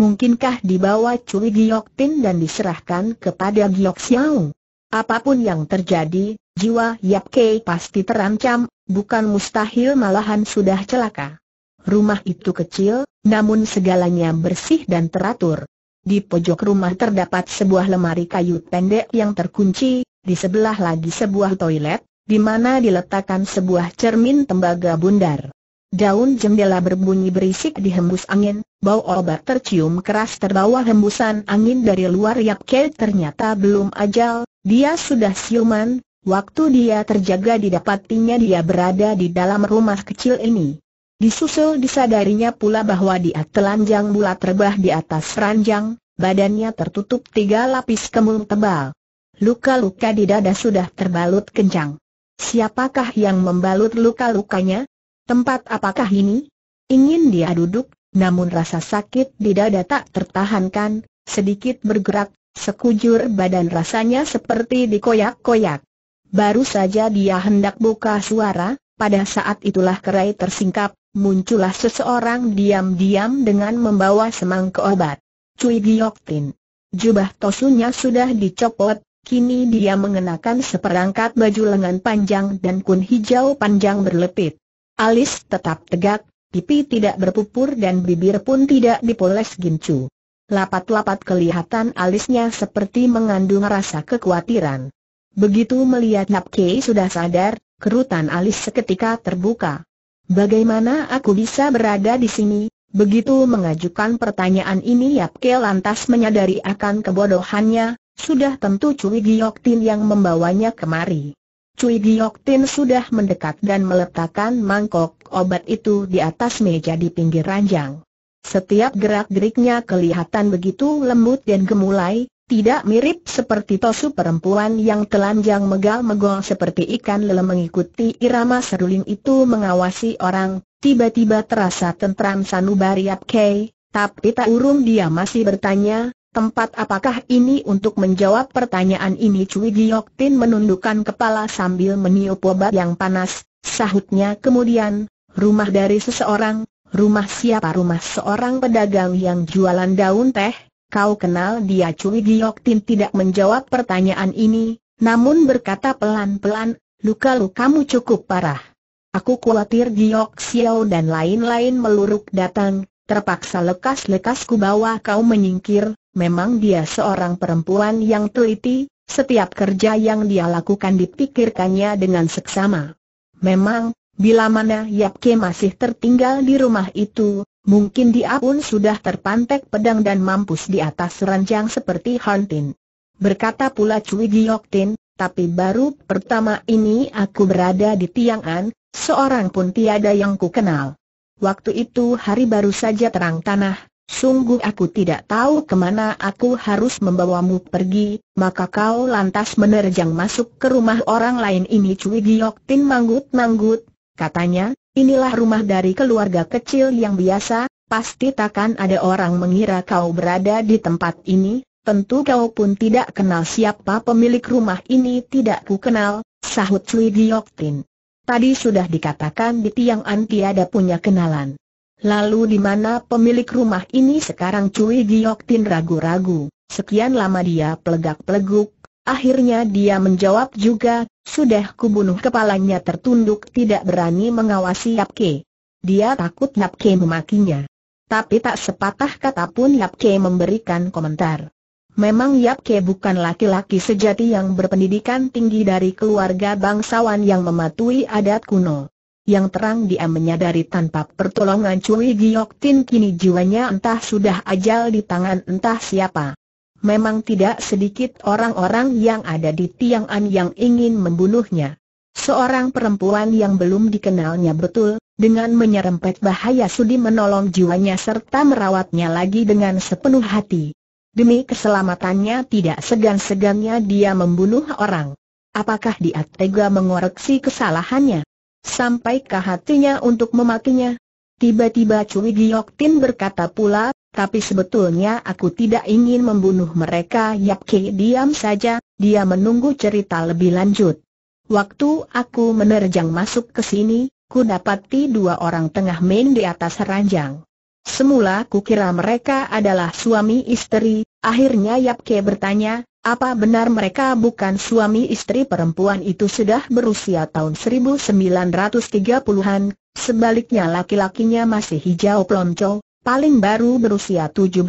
Mungkinkah dibawa Cui Giok Tin dan diserahkan kepada Giok Xiao? Apapun yang terjadi, jiwa Yap Kei pasti terancam, bukan mustahil malahan sudah celaka. Rumah itu kecil, namun segalanya bersih dan teratur. Di pojok rumah terdapat sebuah lemari kayu pendek yang terkunci, di sebelah lagi sebuah toilet, di mana diletakkan sebuah cermin tembaga bundar. Daun jendela berbunyi berisik dihembus angin, bau obat tercium keras terbawa hembusan angin dari luar Yap Kei ternyata belum ajal, dia sudah siuman, waktu dia terjaga didapatinya dia berada di dalam rumah kecil ini. Disusul disadarinya pula bahwa dia telanjang bulat rebah di atas ranjang, badannya tertutup tiga lapis kemul tebal. Luka-luka di dada sudah terbalut kencang. Siapakah yang membalut luka-lukanya? Tempat apakah ini? Ingin dia duduk, namun rasa sakit di dada tak tertahankan, sedikit bergerak, Sekujur badan rasanya seperti dikoyak-koyak. Baru saja dia hendak buka suara, pada saat itulah kerai tersingkap, muncullah seseorang diam-diam dengan membawa semangka obat. Cui Gioktin. Jubah tosunya sudah dicopot, kini dia mengenakan seperangkat baju lengan panjang dan kun hijau panjang berlepit. Alis tetap tegak, pipi tidak berpupur dan bibir pun tidak dipoles gincu. Lapat-lapat kelihatan alisnya seperti mengandung rasa kekhawatiran. Begitu melihat Nap Kei sudah sadar, kerutan alis seketika terbuka. Bagaimana aku bisa berada di sini? Begitu mengajukan pertanyaan ini Yap Ke lantas menyadari akan kebodohannya, sudah tentu Cui Giok Tin yang membawanya kemari. Cui Giok Tin sudah mendekat dan meletakkan mangkok obat itu di atas meja di pinggir ranjang. Setiap gerak-geriknya kelihatan begitu lembut dan gemulai, tidak mirip seperti tosu perempuan yang telanjang megal-megol seperti ikan lele mengikuti irama seruling itu mengawasi orang, tiba-tiba terasa tentram sanubari Kei, tapi tak urung dia masih bertanya, tempat apakah ini untuk menjawab pertanyaan ini Cui Tin menundukkan kepala sambil meniup obat yang panas, sahutnya kemudian, rumah dari seseorang, Rumah siapa rumah seorang pedagang yang jualan daun teh? Kau kenal dia Cui Giok Tin tidak menjawab pertanyaan ini, namun berkata pelan-pelan, luka-luka kamu cukup parah. Aku khawatir Giok Xiao dan lain-lain meluruk datang, terpaksa lekas-lekas ku bawa kau menyingkir, memang dia seorang perempuan yang teliti, setiap kerja yang dia lakukan dipikirkannya dengan seksama. Memang, Bila mana Yapke masih tertinggal di rumah itu, mungkin dia pun sudah terpantek pedang dan mampus di atas ranjang seperti Hantin. Berkata pula Cui Tin, tapi baru pertama ini aku berada di Tiang'an, seorang pun tiada yang ku kenal. Waktu itu hari baru saja terang tanah, sungguh aku tidak tahu kemana aku harus membawamu pergi, maka kau lantas menerjang masuk ke rumah orang lain ini Cui Tin manggut-manggut, Katanya, inilah rumah dari keluarga kecil yang biasa, pasti takkan ada orang mengira kau berada di tempat ini, tentu kau pun tidak kenal siapa pemilik rumah ini tidak ku kenal, sahut Sui Gioktin. Tadi sudah dikatakan di Tiang anti ada punya kenalan. Lalu di mana pemilik rumah ini sekarang Cui Gioktin ragu-ragu, sekian lama dia pelegak-peleguk, akhirnya dia menjawab juga, sudah kubunuh kepalanya tertunduk tidak berani mengawasi Yap Ke. Dia takut Yap Ke memakinya. Tapi tak sepatah kata pun Yap Ke memberikan komentar. Memang Yap Ke bukan laki-laki sejati yang berpendidikan tinggi dari keluarga bangsawan yang mematuhi adat kuno. Yang terang dia menyadari tanpa pertolongan Cui Giok Tin kini jiwanya entah sudah ajal di tangan entah siapa memang tidak sedikit orang-orang yang ada di tiang an yang ingin membunuhnya. Seorang perempuan yang belum dikenalnya betul, dengan menyerempet bahaya sudi menolong jiwanya serta merawatnya lagi dengan sepenuh hati. Demi keselamatannya tidak segan-segannya dia membunuh orang. Apakah dia tega mengoreksi kesalahannya? Sampai ke hatinya untuk mematinya? Tiba-tiba Cui Giyok Tin berkata pula, tapi sebetulnya aku tidak ingin membunuh mereka Yap Ki diam saja, dia menunggu cerita lebih lanjut. Waktu aku menerjang masuk ke sini, ku dapati dua orang tengah main di atas ranjang. Semula ku kira mereka adalah suami istri, akhirnya Yap Ki bertanya, apa benar mereka bukan suami istri perempuan itu sudah berusia tahun 1930-an, sebaliknya laki-lakinya masih hijau plonco, paling baru berusia 17.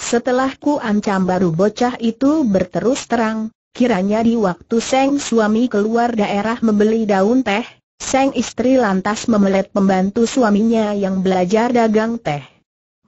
Setelah ku ancam baru bocah itu berterus terang, kiranya di waktu Seng suami keluar daerah membeli daun teh, Seng istri lantas memelet pembantu suaminya yang belajar dagang teh.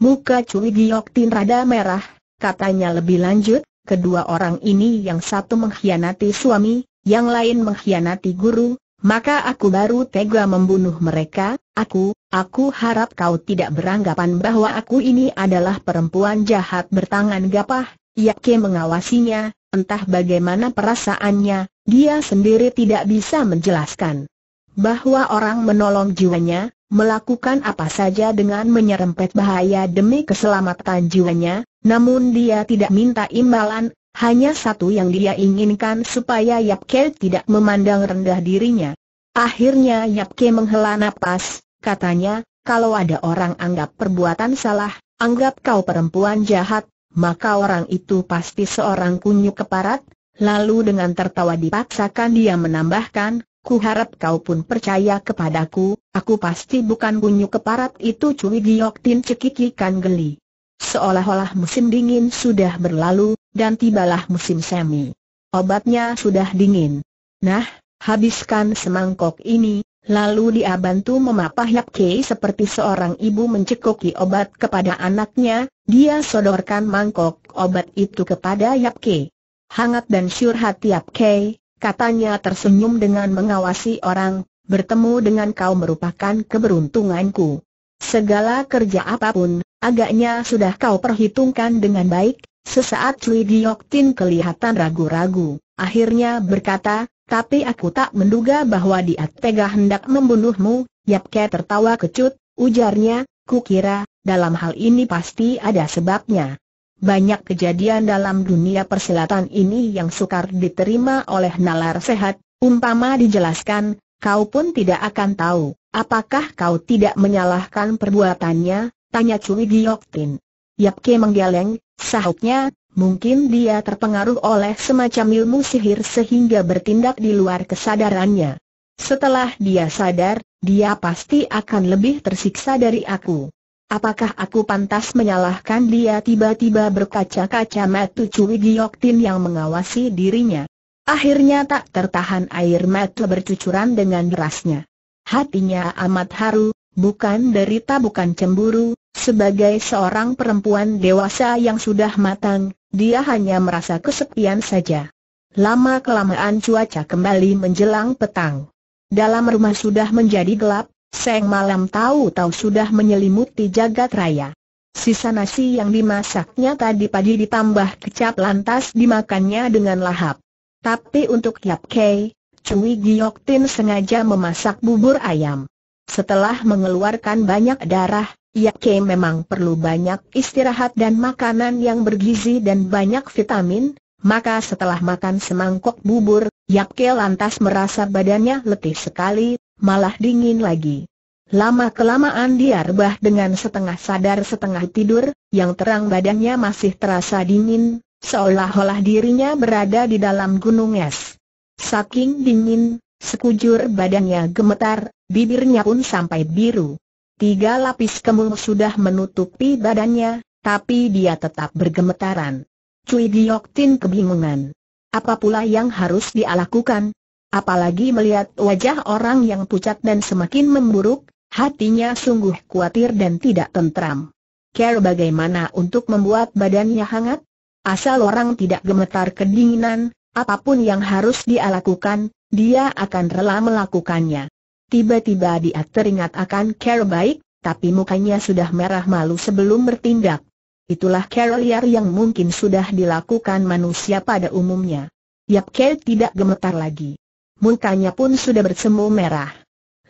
Muka Cui Giok Tin rada merah, katanya lebih lanjut, kedua orang ini yang satu mengkhianati suami, yang lain mengkhianati guru, maka aku baru tega membunuh mereka, Aku, aku harap kau tidak beranggapan bahwa aku ini adalah perempuan jahat bertangan gapah, Yake mengawasinya, entah bagaimana perasaannya, dia sendiri tidak bisa menjelaskan. Bahwa orang menolong jiwanya, melakukan apa saja dengan menyerempet bahaya demi keselamatan jiwanya, namun dia tidak minta imbalan, hanya satu yang dia inginkan supaya Yapke tidak memandang rendah dirinya. Akhirnya Yap Ke menghela nafas, katanya, kalau ada orang anggap perbuatan salah, anggap kau perempuan jahat, maka orang itu pasti seorang kunyuk keparat, lalu dengan tertawa dipaksakan dia menambahkan, ku harap kau pun percaya kepadaku, aku pasti bukan kunyuk keparat itu Cui Giok Tin cekikikan geli. Seolah-olah musim dingin sudah berlalu, dan tibalah musim semi. Obatnya sudah dingin. Nah, Habiskan semangkok ini, lalu dia bantu memapah Yap Kei seperti seorang ibu mencekoki obat kepada anaknya, dia sodorkan mangkok obat itu kepada Yap Kei. Hangat dan hati Yap Kei, katanya tersenyum dengan mengawasi orang, bertemu dengan kau merupakan keberuntunganku. Segala kerja apapun, agaknya sudah kau perhitungkan dengan baik, sesaat Cui Giok Tin kelihatan ragu-ragu, akhirnya berkata, tapi aku tak menduga bahwa dia tega hendak membunuhmu, Yapke tertawa kecut, ujarnya, kukira, dalam hal ini pasti ada sebabnya. Banyak kejadian dalam dunia perselatan ini yang sukar diterima oleh nalar sehat, umpama dijelaskan, kau pun tidak akan tahu, apakah kau tidak menyalahkan perbuatannya, tanya Cui Dioktin. Yapke menggeleng, sahutnya, Mungkin dia terpengaruh oleh semacam ilmu sihir sehingga bertindak di luar kesadarannya. Setelah dia sadar, dia pasti akan lebih tersiksa dari aku. Apakah aku pantas menyalahkan dia tiba-tiba berkaca-kaca matu Cui Giyoktin yang mengawasi dirinya? Akhirnya tak tertahan air mata bercucuran dengan derasnya. Hatinya amat haru, bukan derita bukan cemburu, sebagai seorang perempuan dewasa yang sudah matang, dia hanya merasa kesepian saja. Lama-kelamaan cuaca kembali menjelang petang. Dalam rumah sudah menjadi gelap, seng malam tahu-tahu sudah menyelimuti jagat raya. Sisa nasi yang dimasaknya tadi pagi ditambah kecap lantas dimakannya dengan lahap. Tapi untuk Yap Kei, Cui Giok Tin sengaja memasak bubur ayam. Setelah mengeluarkan banyak darah, Yake memang perlu banyak istirahat dan makanan yang bergizi dan banyak vitamin, maka setelah makan semangkok bubur, Yake lantas merasa badannya letih sekali, malah dingin lagi. Lama-kelamaan dia rebah dengan setengah sadar setengah tidur, yang terang badannya masih terasa dingin, seolah-olah dirinya berada di dalam gunung es. Saking dingin, sekujur badannya gemetar, bibirnya pun sampai biru. Tiga lapis kemul sudah menutupi badannya, tapi dia tetap bergemetaran. Cui Giok Tin kebingungan. Apa pula yang harus dia lakukan? Apalagi melihat wajah orang yang pucat dan semakin memburuk, hatinya sungguh khawatir dan tidak tentram. Care bagaimana untuk membuat badannya hangat? Asal orang tidak gemetar kedinginan, apapun yang harus dia lakukan, dia akan rela melakukannya. Tiba-tiba dia teringat akan Carol baik, tapi mukanya sudah merah malu sebelum bertindak. Itulah Carol liar yang mungkin sudah dilakukan manusia pada umumnya. Yap Carol tidak gemetar lagi. Mukanya pun sudah bersemu merah.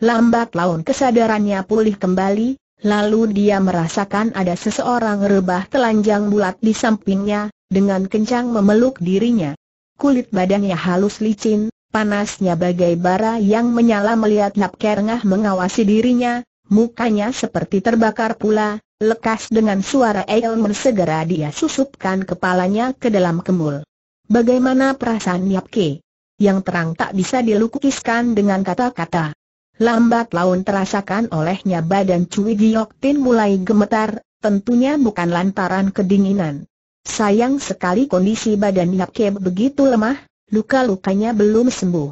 Lambat laun kesadarannya pulih kembali, Lalu dia merasakan ada seseorang rebah telanjang bulat di sampingnya, dengan kencang memeluk dirinya. Kulit badannya halus licin, Panasnya bagai bara yang menyala melihat Nap Kerengah mengawasi dirinya, mukanya seperti terbakar pula, lekas dengan suara Elmer segera dia susupkan kepalanya ke dalam kemul. Bagaimana perasaan Napke? Ke? Yang terang tak bisa dilukiskan dengan kata-kata. Lambat laun terasakan olehnya badan Cui Giok mulai gemetar, tentunya bukan lantaran kedinginan. Sayang sekali kondisi badan Napke Ke begitu lemah, luka-lukanya belum sembuh.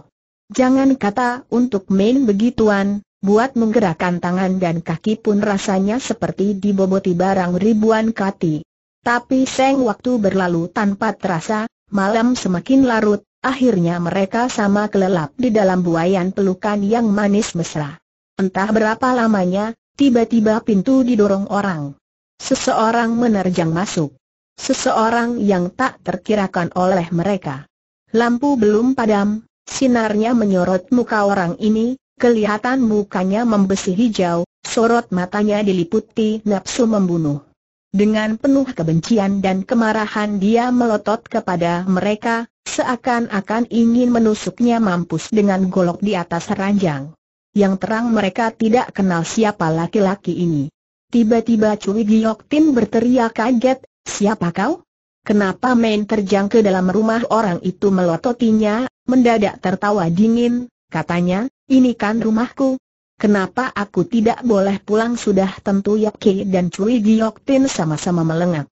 Jangan kata untuk main begituan, buat menggerakkan tangan dan kaki pun rasanya seperti diboboti barang ribuan kati. Tapi seng waktu berlalu tanpa terasa, malam semakin larut, akhirnya mereka sama kelelap di dalam buayan pelukan yang manis mesra. Entah berapa lamanya, tiba-tiba pintu didorong orang. Seseorang menerjang masuk. Seseorang yang tak terkirakan oleh mereka. Lampu belum padam, sinarnya menyorot muka orang ini, kelihatan mukanya membesi hijau, sorot matanya diliputi nafsu membunuh. Dengan penuh kebencian dan kemarahan dia melotot kepada mereka, seakan-akan ingin menusuknya mampus dengan golok di atas ranjang. Yang terang mereka tidak kenal siapa laki-laki ini. Tiba-tiba Cui Giok Tin berteriak kaget, siapa kau? Kenapa main terjang ke dalam rumah orang itu melototinya, mendadak tertawa dingin, katanya, ini kan rumahku. Kenapa aku tidak boleh pulang sudah tentu Ki dan Cui Giok Tin sama-sama melengak.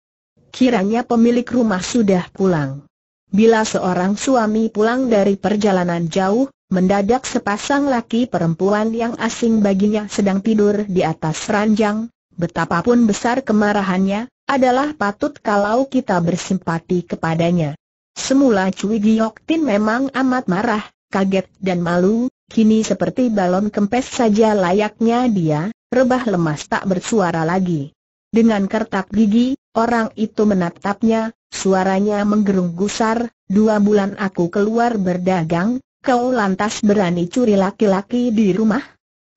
Kiranya pemilik rumah sudah pulang. Bila seorang suami pulang dari perjalanan jauh, mendadak sepasang laki perempuan yang asing baginya sedang tidur di atas ranjang, betapapun besar kemarahannya, adalah patut kalau kita bersimpati kepadanya. Semula Cui Giok Tin memang amat marah, kaget dan malu, kini seperti balon kempes saja layaknya dia, rebah lemas tak bersuara lagi. Dengan kertak gigi, orang itu menatapnya, suaranya menggerung gusar, dua bulan aku keluar berdagang, kau lantas berani curi laki-laki di rumah?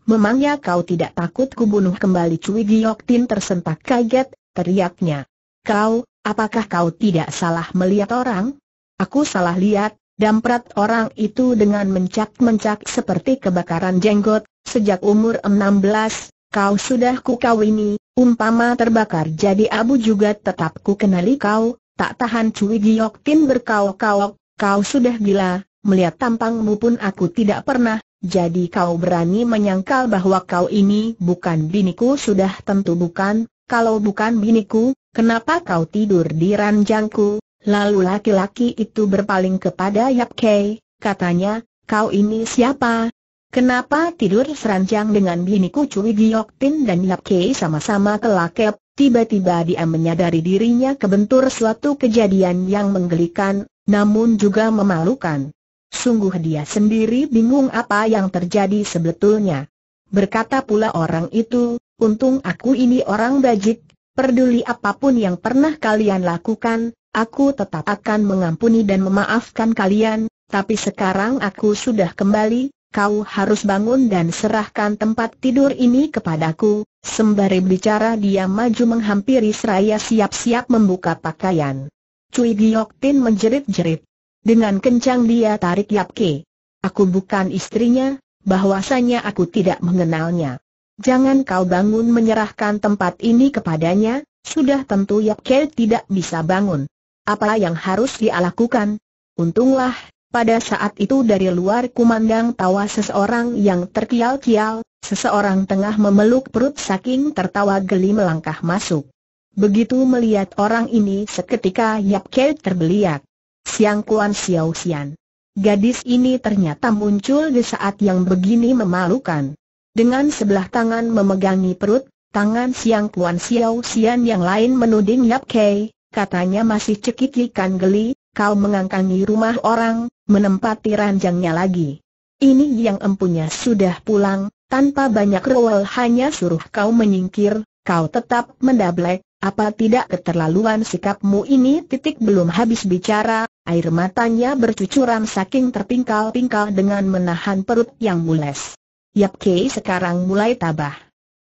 Memangnya kau tidak takut kubunuh kembali Cui Giok Tin tersentak kaget, teriaknya. Kau, apakah kau tidak salah melihat orang? Aku salah lihat, damprat orang itu dengan mencak-mencak seperti kebakaran jenggot, sejak umur 16, kau sudah kukawini, umpama terbakar jadi abu juga tetap ku kenali kau, tak tahan cuwi Giok Tin berkaok-kaok, kau sudah gila, melihat tampangmu pun aku tidak pernah, jadi kau berani menyangkal bahwa kau ini bukan biniku sudah tentu bukan, kalau bukan biniku, kenapa kau tidur di ranjangku? Lalu laki-laki itu berpaling kepada Yap Kei, katanya, kau ini siapa? Kenapa tidur seranjang dengan biniku Cui Giok Tin dan Yap Kei sama-sama kelakep? Tiba-tiba dia menyadari dirinya kebentur suatu kejadian yang menggelikan, namun juga memalukan. Sungguh dia sendiri bingung apa yang terjadi sebetulnya. Berkata pula orang itu, untung aku ini orang bajik, perduli apapun yang pernah kalian lakukan, aku tetap akan mengampuni dan memaafkan kalian, tapi sekarang aku sudah kembali, kau harus bangun dan serahkan tempat tidur ini kepadaku, sembari bicara dia maju menghampiri seraya siap-siap membuka pakaian. Cui Giok Tin menjerit-jerit. Dengan kencang dia tarik Yap Ke. Aku bukan istrinya, bahwasanya aku tidak mengenalnya. Jangan kau bangun menyerahkan tempat ini kepadanya, sudah tentu Yap Ke tidak bisa bangun. Apa yang harus dia lakukan? Untunglah, pada saat itu dari luar kumandang tawa seseorang yang terkial-kial, seseorang tengah memeluk perut saking tertawa geli melangkah masuk. Begitu melihat orang ini seketika Yap Ke terbeliak. Siang Kuan Xiao Xian. Gadis ini ternyata muncul di saat yang begini memalukan. Dengan sebelah tangan memegangi perut, tangan Siang Puan Xiao Xian yang lain menuding Yap Kei, katanya masih cekikikan geli, kau mengangkangi rumah orang, menempati ranjangnya lagi. Ini yang empunya sudah pulang, tanpa banyak rewel hanya suruh kau menyingkir, kau tetap mendablek, apa tidak keterlaluan sikapmu ini titik belum habis bicara, air matanya bercucuran saking terpingkal-pingkal dengan menahan perut yang mules. Yap Kei sekarang mulai tabah.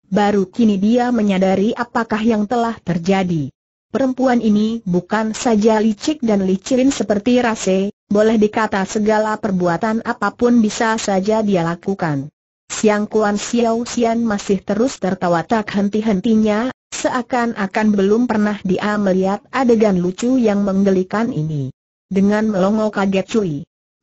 Baru kini dia menyadari apakah yang telah terjadi. Perempuan ini bukan saja licik dan licirin seperti Rase, boleh dikata segala perbuatan apapun bisa saja dia lakukan. Siang Kuan Xiao Xian masih terus tertawa tak henti-hentinya, seakan-akan belum pernah dia melihat adegan lucu yang menggelikan ini. Dengan melongo kaget Cui.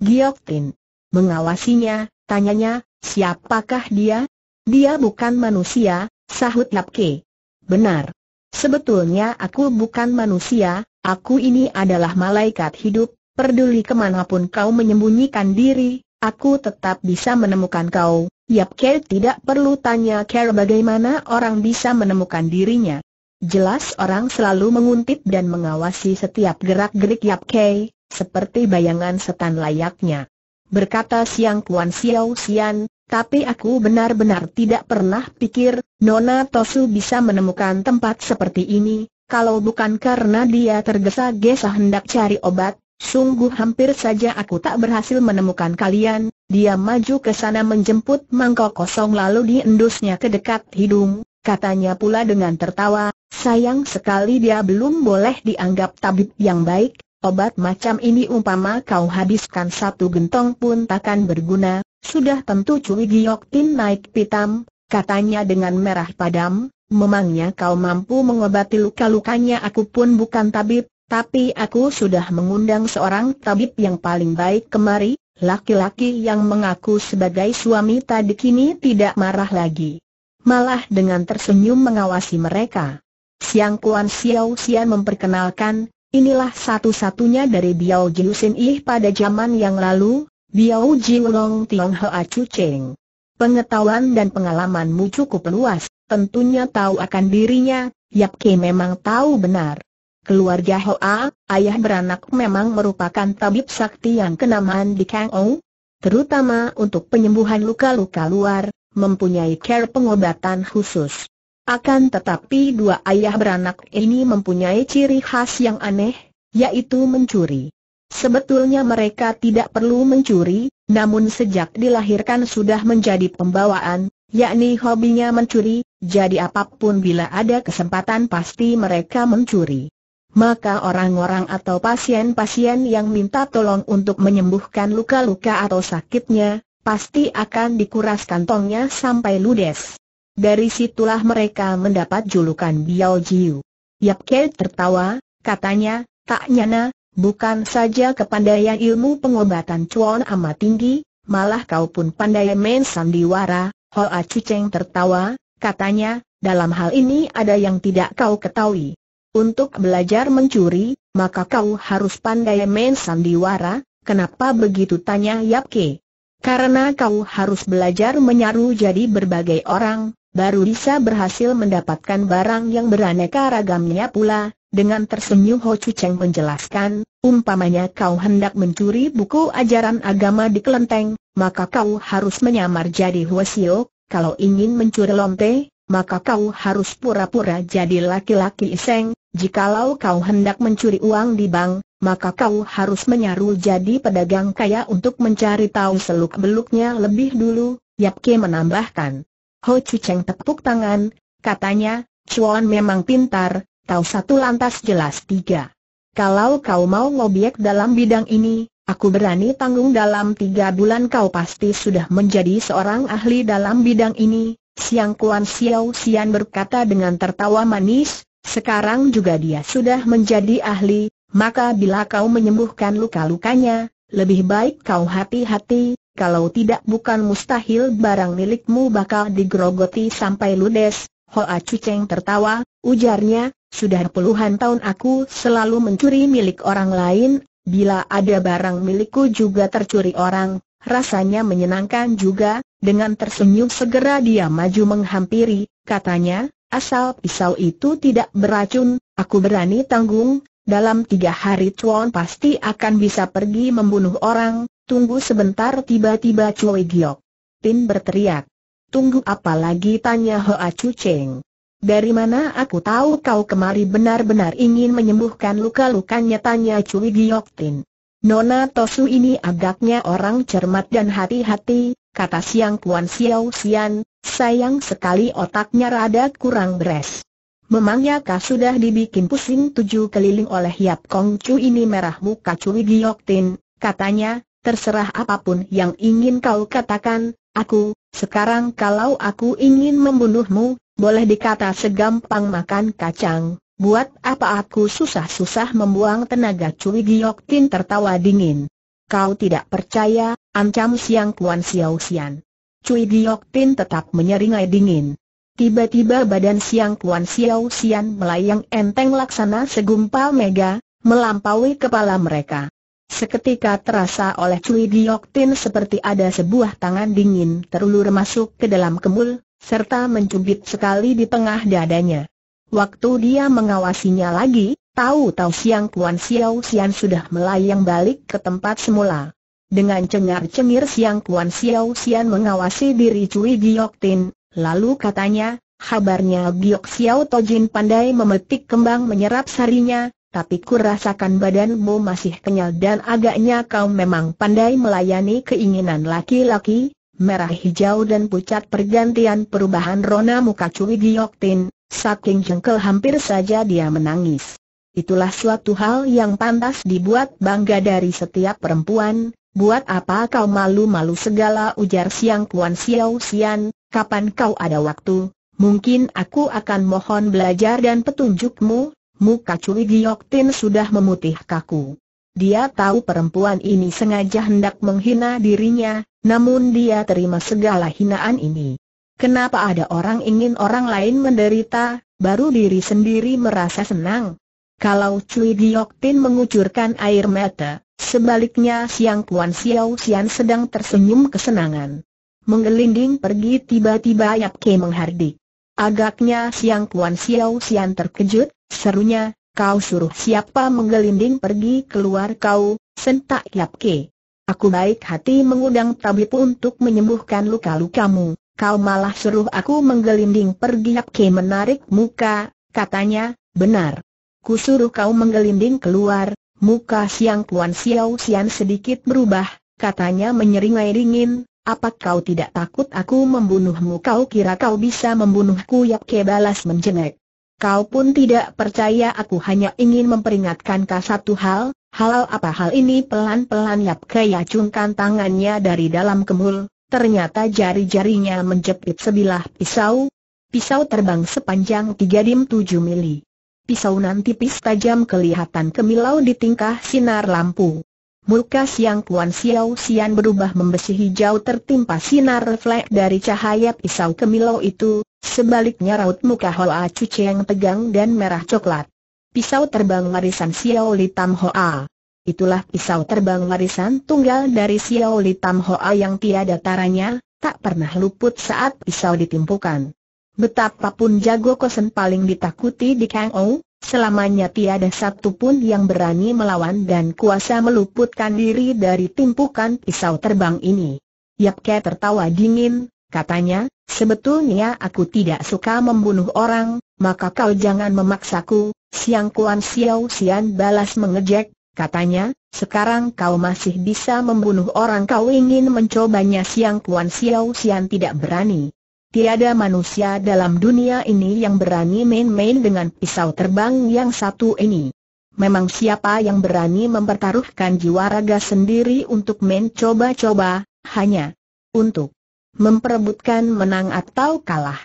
Giok Tin. Mengawasinya, tanyanya, Siapakah dia? Dia bukan manusia, sahut Lapke. Benar. Sebetulnya aku bukan manusia, aku ini adalah malaikat hidup, peduli kemanapun kau menyembunyikan diri, aku tetap bisa menemukan kau. Yapke tidak perlu tanya Care bagaimana orang bisa menemukan dirinya. Jelas orang selalu menguntit dan mengawasi setiap gerak-gerik Yapke, seperti bayangan setan layaknya. Berkata Siang Kuan Xiao Xian, tapi aku benar-benar tidak pernah pikir, Nona Tosu bisa menemukan tempat seperti ini, kalau bukan karena dia tergesa-gesa hendak cari obat, sungguh hampir saja aku tak berhasil menemukan kalian, dia maju ke sana menjemput mangkok kosong lalu diendusnya ke dekat hidung, katanya pula dengan tertawa, sayang sekali dia belum boleh dianggap tabib yang baik, Obat macam ini umpama kau habiskan satu gentong pun takkan berguna, sudah tentu Cui Giok Tin naik pitam, katanya dengan merah padam, memangnya kau mampu mengobati luka-lukanya aku pun bukan tabib, tapi aku sudah mengundang seorang tabib yang paling baik kemari, laki-laki yang mengaku sebagai suami tadi kini tidak marah lagi. Malah dengan tersenyum mengawasi mereka. Siang Kuan Xiao Xian memperkenalkan, inilah satu-satunya dari Biao Sin Ih pada zaman yang lalu, Biao Jiulong Tiong Hoa Chu Cheng. Pengetahuan dan pengalamanmu cukup luas, tentunya tahu akan dirinya, Yap Ke memang tahu benar. Keluarga Hoa, ayah beranak memang merupakan tabib sakti yang kenamaan di Kang Ou, terutama untuk penyembuhan luka-luka luar, mempunyai care pengobatan khusus. Akan tetapi dua ayah beranak ini mempunyai ciri khas yang aneh, yaitu mencuri. Sebetulnya mereka tidak perlu mencuri, namun sejak dilahirkan sudah menjadi pembawaan, yakni hobinya mencuri, jadi apapun bila ada kesempatan pasti mereka mencuri. Maka orang-orang atau pasien-pasien yang minta tolong untuk menyembuhkan luka-luka atau sakitnya, pasti akan dikuras kantongnya sampai ludes. Dari situlah mereka mendapat julukan Biao Jiu. Yap Kei tertawa, katanya, tak nyana, Bukan saja kepandaian ilmu pengobatan Chuan amat tinggi, malah kau pun pandai main sandiwara, Hoa Chucheng tertawa, katanya, dalam hal ini ada yang tidak kau ketahui. Untuk belajar mencuri, maka kau harus pandai main sandiwara, kenapa begitu tanya Yap Ke? Karena kau harus belajar menyaru jadi berbagai orang, baru bisa berhasil mendapatkan barang yang beraneka ragamnya pula, dengan tersenyum Ho Chu Cheng menjelaskan, umpamanya kau hendak mencuri buku ajaran agama di kelenteng, maka kau harus menyamar jadi Xiu. kalau ingin mencuri lonte, maka kau harus pura-pura jadi laki-laki iseng, jikalau kau hendak mencuri uang di bank, maka kau harus menyaru jadi pedagang kaya untuk mencari tahu seluk-beluknya lebih dulu, Yap Ke menambahkan. Ho Chu Cheng tepuk tangan, katanya, Chuan memang pintar, Tahu satu lantas jelas tiga. Kalau kau mau ngobjek dalam bidang ini, aku berani tanggung dalam tiga bulan kau pasti sudah menjadi seorang ahli dalam bidang ini. Siang Kuan Xiao Xian berkata dengan tertawa manis, sekarang juga dia sudah menjadi ahli, maka bila kau menyembuhkan luka-lukanya, lebih baik kau hati-hati, kalau tidak bukan mustahil barang milikmu bakal digrogoti sampai ludes. Hoa Chu Cheng tertawa, ujarnya, sudah puluhan tahun aku selalu mencuri milik orang lain, bila ada barang milikku juga tercuri orang, rasanya menyenangkan juga, dengan tersenyum segera dia maju menghampiri, katanya, asal pisau itu tidak beracun, aku berani tanggung, dalam tiga hari Chuan pasti akan bisa pergi membunuh orang, tunggu sebentar tiba-tiba Choi Giok. Pin berteriak. Tunggu apa lagi tanya Hoa Chu Cheng. Dari mana aku tahu kau kemari benar-benar ingin menyembuhkan luka-lukanya tanya Cui Tin. Nona Tosu ini agaknya orang cermat dan hati-hati, kata Siang Kuan Xiao Xian, sayang sekali otaknya rada kurang beres. Memangnya kau sudah dibikin pusing tujuh keliling oleh Yap Kong Chu ini merah muka Cui Tin, katanya, terserah apapun yang ingin kau katakan, aku, sekarang kalau aku ingin membunuhmu, boleh dikata segampang makan kacang, buat apa aku susah-susah membuang tenaga Cui Giok Tin tertawa dingin. Kau tidak percaya, ancam Siang Kuan Xiao Xian. Cui Giok Tin tetap menyeringai dingin. Tiba-tiba badan Siang Kuan Xiao Xian melayang enteng laksana segumpal mega, melampaui kepala mereka. Seketika terasa oleh Cui Giok Tin seperti ada sebuah tangan dingin terulur masuk ke dalam kemul, serta mencubit sekali di tengah dadanya. Waktu dia mengawasinya lagi, tahu-tahu siang Kuan Xiao Xian sudah melayang balik ke tempat semula. Dengan cengar-cengir siang Kuan Xiao Xian mengawasi diri Cui Giok Tin, lalu katanya, kabarnya Giok Xiao Tojin pandai memetik kembang menyerap sarinya, tapi kurasakan badanmu masih kenyal dan agaknya kau memang pandai melayani keinginan laki-laki, merah hijau dan pucat pergantian perubahan rona muka Cui Tin, saking jengkel hampir saja dia menangis. Itulah suatu hal yang pantas dibuat bangga dari setiap perempuan, buat apa kau malu-malu segala ujar Siang Kuan Xiao Xian, kapan kau ada waktu, mungkin aku akan mohon belajar dan petunjukmu, muka Cui Tin sudah memutih kaku. Dia tahu perempuan ini sengaja hendak menghina dirinya, namun dia terima segala hinaan ini. Kenapa ada orang ingin orang lain menderita, baru diri sendiri merasa senang? Kalau Cui Giok Tin mengucurkan air mata, sebaliknya Siang Puan Xiao Xian sedang tersenyum kesenangan. Menggelinding pergi tiba-tiba Yap Ke menghardik. Agaknya Siang Puan Xiao Xian terkejut, serunya, Kau suruh siapa menggelinding pergi keluar kau, sentak Yap Ke. Aku baik hati mengundang tabib untuk menyembuhkan luka-lukamu, kau malah suruh aku menggelinding pergi Yap Ke menarik muka, katanya, benar. Ku suruh kau menggelinding keluar, muka siang Kuan Xiao Xian sedikit berubah, katanya menyeringai ringin. apa kau tidak takut aku membunuhmu? Kau kira kau bisa membunuhku? Yap Ke balas menjengek. Kau pun tidak percaya aku hanya ingin memperingatkan kau satu hal, hal apa hal ini pelan-pelan Yap Kaya cungkan tangannya dari dalam kemul, ternyata jari-jarinya menjepit sebilah pisau, pisau terbang sepanjang 3 dim 7 mili. Pisau nanti tipis tajam kelihatan kemilau di tingkah sinar lampu. Muka siang Puan Xiao Sian berubah membesi hijau tertimpa sinar refleks dari cahaya pisau kemilau itu, Sebaliknya raut muka Hoa Cuce yang tegang dan merah coklat. Pisau terbang warisan Xiao Li Tam Hoa. Itulah pisau terbang warisan tunggal dari Xiao Li Tam Hoa yang tiada taranya, tak pernah luput saat pisau ditimpukan. Betapapun jago kosen paling ditakuti di Kang Ou, Selamanya tiada satu pun yang berani melawan dan kuasa meluputkan diri dari timpukan pisau terbang ini. Yap Ke tertawa dingin, Katanya, sebetulnya aku tidak suka membunuh orang, maka kau jangan memaksaku, Siang Kuan Xiao Xian balas mengejek, katanya, sekarang kau masih bisa membunuh orang kau ingin mencobanya Siang Kuan Xiao Xian tidak berani. Tiada manusia dalam dunia ini yang berani main-main dengan pisau terbang yang satu ini. Memang siapa yang berani mempertaruhkan jiwa raga sendiri untuk main coba-coba, hanya untuk memperebutkan menang atau kalah.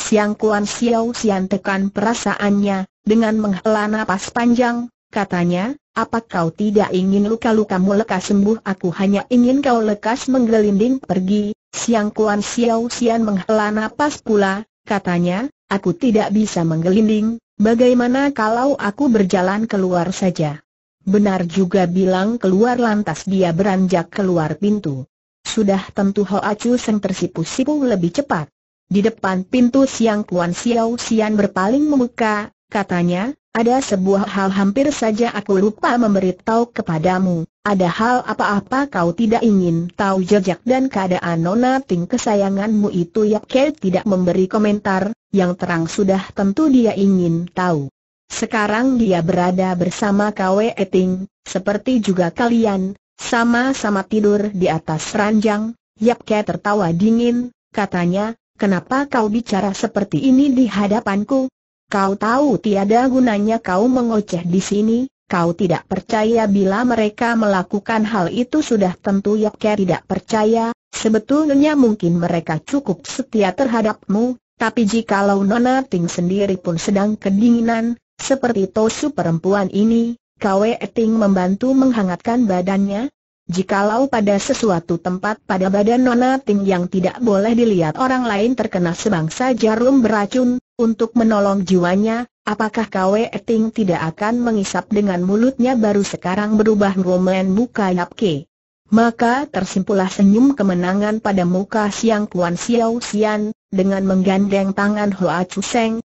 Siang Kuan Xiao Xian tekan perasaannya, dengan menghela nafas panjang, katanya, apa kau tidak ingin luka-lukamu lekas sembuh aku hanya ingin kau lekas menggelinding pergi, Siang Kuan Xiao Xian menghela nafas pula, katanya, aku tidak bisa menggelinding, bagaimana kalau aku berjalan keluar saja? Benar juga bilang keluar lantas dia beranjak keluar pintu. Sudah tentu Hoa Chu Seng tersipu-sipu lebih cepat. Di depan pintu Siang Kuan Xiao Xian berpaling membuka, katanya, ada sebuah hal hampir saja aku lupa memberitahu kepadamu. Ada hal apa-apa kau tidak ingin tahu jejak dan keadaan Nona Ting kesayanganmu itu Yap Kel tidak memberi komentar, yang terang sudah tentu dia ingin tahu. Sekarang dia berada bersama Kwe Ting, seperti juga kalian, sama-sama tidur di atas ranjang, Yap Ke tertawa dingin, katanya, kenapa kau bicara seperti ini di hadapanku? Kau tahu tiada gunanya kau mengoceh di sini, kau tidak percaya bila mereka melakukan hal itu sudah tentu Yap Ke tidak percaya, sebetulnya mungkin mereka cukup setia terhadapmu, tapi jikalau Nona Ting sendiri pun sedang kedinginan, seperti Tosu perempuan ini, Kwe Eting membantu menghangatkan badannya. Jikalau pada sesuatu tempat pada badan Nona Ting yang tidak boleh dilihat orang lain terkena sebangsa jarum beracun, untuk menolong jiwanya, apakah Kwe Eting tidak akan mengisap dengan mulutnya baru sekarang berubah Roman Buka ke? Maka tersimpulah senyum kemenangan pada muka Siang Kuan Xiao Xian, dengan menggandeng tangan Hoa Chu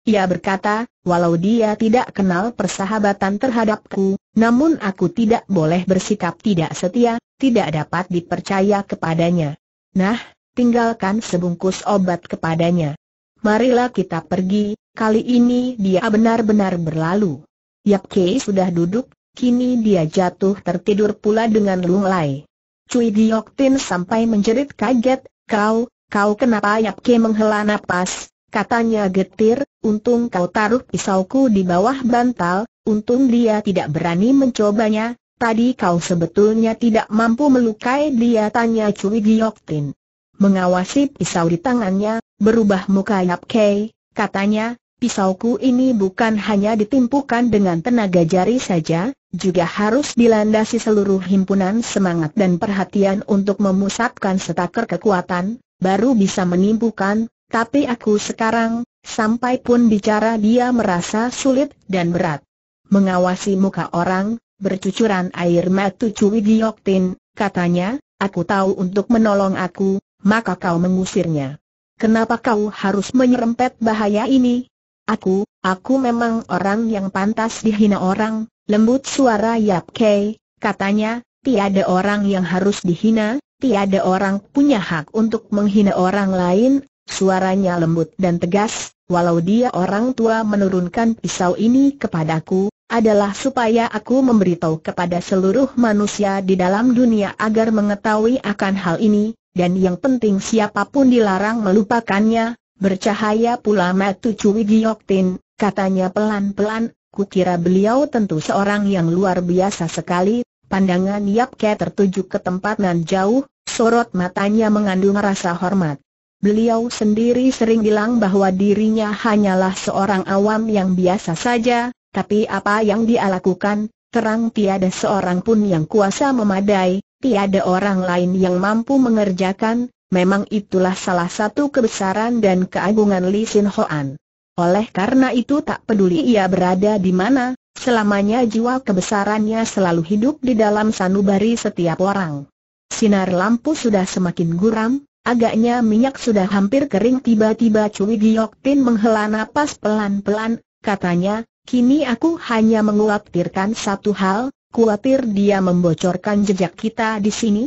ia berkata, walau dia tidak kenal persahabatan terhadapku, namun aku tidak boleh bersikap tidak setia, tidak dapat dipercaya kepadanya. Nah, tinggalkan sebungkus obat kepadanya. Marilah kita pergi, kali ini dia benar-benar berlalu. Yap Kei sudah duduk, kini dia jatuh tertidur pula dengan lunglai. Cui Giok Tin sampai menjerit kaget, kau, Kau kenapa Yapke menghela nafas, Katanya getir, untung kau taruh pisauku di bawah bantal, untung dia tidak berani mencobanya, tadi kau sebetulnya tidak mampu melukai dia tanya Cui Gioktin. Mengawasi pisau di tangannya, berubah muka Yap Kei, katanya, pisauku ini bukan hanya ditimpukan dengan tenaga jari saja, juga harus dilandasi seluruh himpunan semangat dan perhatian untuk memusatkan setaker kekuatan, baru bisa menimbulkan, tapi aku sekarang, sampai pun bicara dia merasa sulit dan berat. Mengawasi muka orang, bercucuran air mata Cui dioktin, katanya, aku tahu untuk menolong aku, maka kau mengusirnya. Kenapa kau harus menyerempet bahaya ini? Aku, aku memang orang yang pantas dihina orang, lembut suara Yap Kei, katanya, tiada orang yang harus dihina, tiada orang punya hak untuk menghina orang lain, suaranya lembut dan tegas, walau dia orang tua menurunkan pisau ini kepadaku, adalah supaya aku memberitahu kepada seluruh manusia di dalam dunia agar mengetahui akan hal ini, dan yang penting siapapun dilarang melupakannya, bercahaya pula Matu cuwi Gioktin, katanya pelan-pelan, kukira beliau tentu seorang yang luar biasa sekali, Pandangan Yap Ke tertuju ke tempat nan jauh, sorot matanya mengandung rasa hormat. Beliau sendiri sering bilang bahwa dirinya hanyalah seorang awam yang biasa saja, tapi apa yang dia lakukan, terang tiada seorang pun yang kuasa memadai, tiada orang lain yang mampu mengerjakan, memang itulah salah satu kebesaran dan keagungan Li Sin Hoan. Oleh karena itu tak peduli ia berada di mana, Selamanya jiwa kebesarannya selalu hidup di dalam sanubari setiap orang. Sinar lampu sudah semakin guram, agaknya minyak sudah hampir kering tiba-tiba Cui Giok Tin menghela napas pelan-pelan, katanya, kini aku hanya menguatirkan satu hal, khawatir dia membocorkan jejak kita di sini.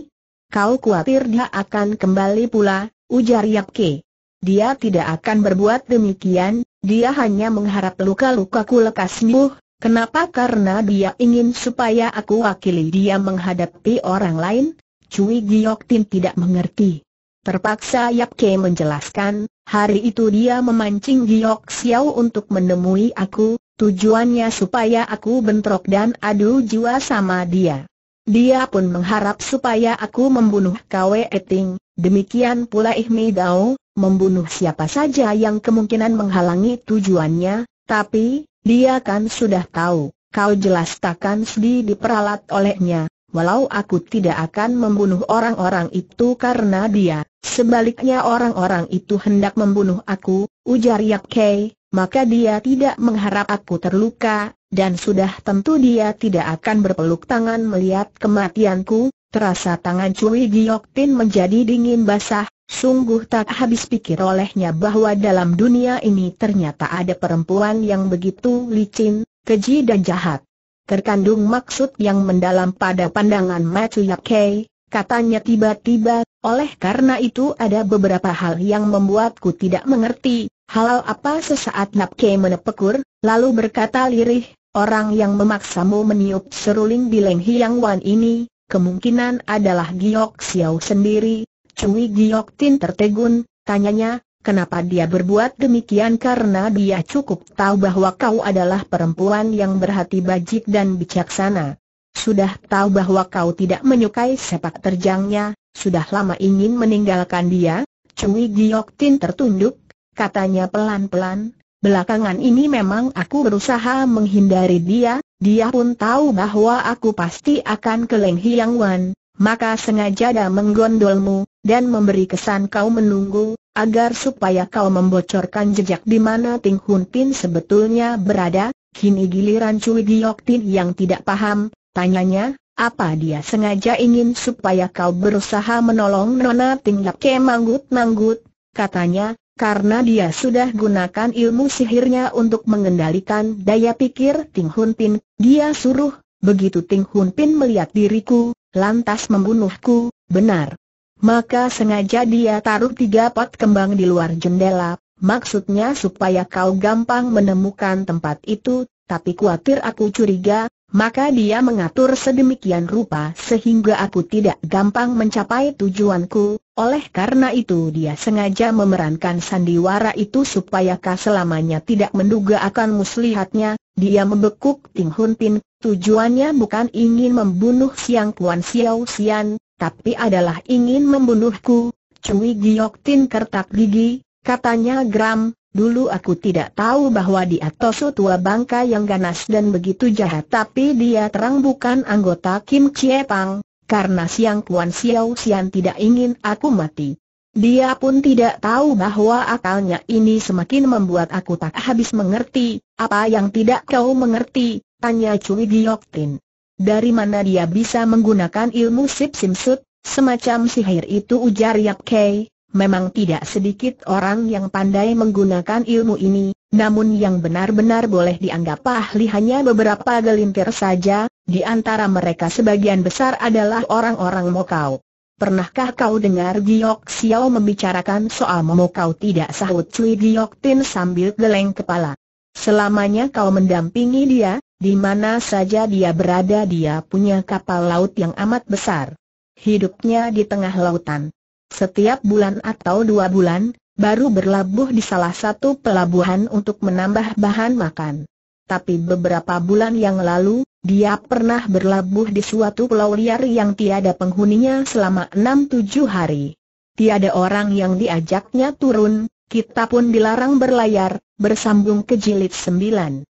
Kau khawatir dia akan kembali pula, ujar Yapke. Dia tidak akan berbuat demikian, dia hanya mengharap luka-lukaku lekas sembuh, Kenapa? Karena dia ingin supaya aku wakili dia menghadapi orang lain. Cui Giok Tin tidak mengerti. Terpaksa Yap Ke menjelaskan, hari itu dia memancing Giok Xiao untuk menemui aku, tujuannya supaya aku bentrok dan adu jiwa sama dia. Dia pun mengharap supaya aku membunuh Kwe Eting, demikian pula Ihmi Dao, membunuh siapa saja yang kemungkinan menghalangi tujuannya, tapi, dia kan sudah tahu, kau jelas takkan sedih diperalat olehnya, walau aku tidak akan membunuh orang-orang itu karena dia. Sebaliknya orang-orang itu hendak membunuh aku, ujar Yap Kei, maka dia tidak mengharap aku terluka, dan sudah tentu dia tidak akan berpeluk tangan melihat kematianku, Terasa tangan Cui Giok Tin menjadi dingin basah, sungguh tak habis pikir olehnya bahwa dalam dunia ini ternyata ada perempuan yang begitu licin, keji dan jahat. Terkandung maksud yang mendalam pada pandangan Yap Kei, katanya tiba-tiba, oleh karena itu ada beberapa hal yang membuatku tidak mengerti, halal apa sesaat Napke menepekur, lalu berkata lirih, orang yang memaksamu meniup seruling di Leng Hiang Wan ini, kemungkinan adalah Giok Xiao sendiri. Cui Giok Tin tertegun, tanyanya, kenapa dia berbuat demikian karena dia cukup tahu bahwa kau adalah perempuan yang berhati bajik dan bijaksana. Sudah tahu bahwa kau tidak menyukai sepak terjangnya, sudah lama ingin meninggalkan dia, Cui Giok Tin tertunduk, katanya pelan-pelan, belakangan ini memang aku berusaha menghindari dia, dia pun tahu bahwa aku pasti akan ke Leng Hiang Wan, maka sengaja dah menggondolmu, dan memberi kesan kau menunggu, agar supaya kau membocorkan jejak di mana Ting Hun Pin sebetulnya berada, kini giliran Cui Giok Tin yang tidak paham, tanyanya, apa dia sengaja ingin supaya kau berusaha menolong Nona Ting Lap Manggut-Manggut, katanya, karena dia sudah gunakan ilmu sihirnya untuk mengendalikan daya pikir Ting Hun Pin. Dia suruh, begitu Ting Hun Pin melihat diriku, lantas membunuhku, benar. Maka sengaja dia taruh tiga pot kembang di luar jendela, maksudnya supaya kau gampang menemukan tempat itu, tapi khawatir aku curiga, maka dia mengatur sedemikian rupa sehingga aku tidak gampang mencapai tujuanku, oleh karena itu dia sengaja memerankan sandiwara itu supaya kau selamanya tidak menduga akan muslihatnya, dia membekuk Ting Hun Pin, tujuannya bukan ingin membunuh Siang Kuan Xiao Xian, tapi adalah ingin membunuhku, Cui Giok Tin kertak gigi, katanya gram. Dulu aku tidak tahu bahwa dia Toso tua bangka yang ganas dan begitu jahat tapi dia terang bukan anggota Kim Chie Pang, karena Siang Kuan Xiao Xian tidak ingin aku mati. Dia pun tidak tahu bahwa akalnya ini semakin membuat aku tak habis mengerti, apa yang tidak kau mengerti, tanya Cui Tin. Dari mana dia bisa menggunakan ilmu sip Sut, semacam sihir itu ujar Yap Kei, Memang tidak sedikit orang yang pandai menggunakan ilmu ini, namun yang benar-benar boleh dianggap ahli hanya beberapa gelintir saja, di antara mereka sebagian besar adalah orang-orang Mokau. Pernahkah kau dengar Giok Xiao membicarakan soal Mokau tidak sahut Cui Giok Tin sambil geleng kepala. Selamanya kau mendampingi dia, di mana saja dia berada dia punya kapal laut yang amat besar. Hidupnya di tengah lautan setiap bulan atau dua bulan, baru berlabuh di salah satu pelabuhan untuk menambah bahan makan. Tapi beberapa bulan yang lalu, dia pernah berlabuh di suatu pulau liar yang tiada penghuninya selama 6-7 hari. Tiada orang yang diajaknya turun, kita pun dilarang berlayar, bersambung ke jilid 9.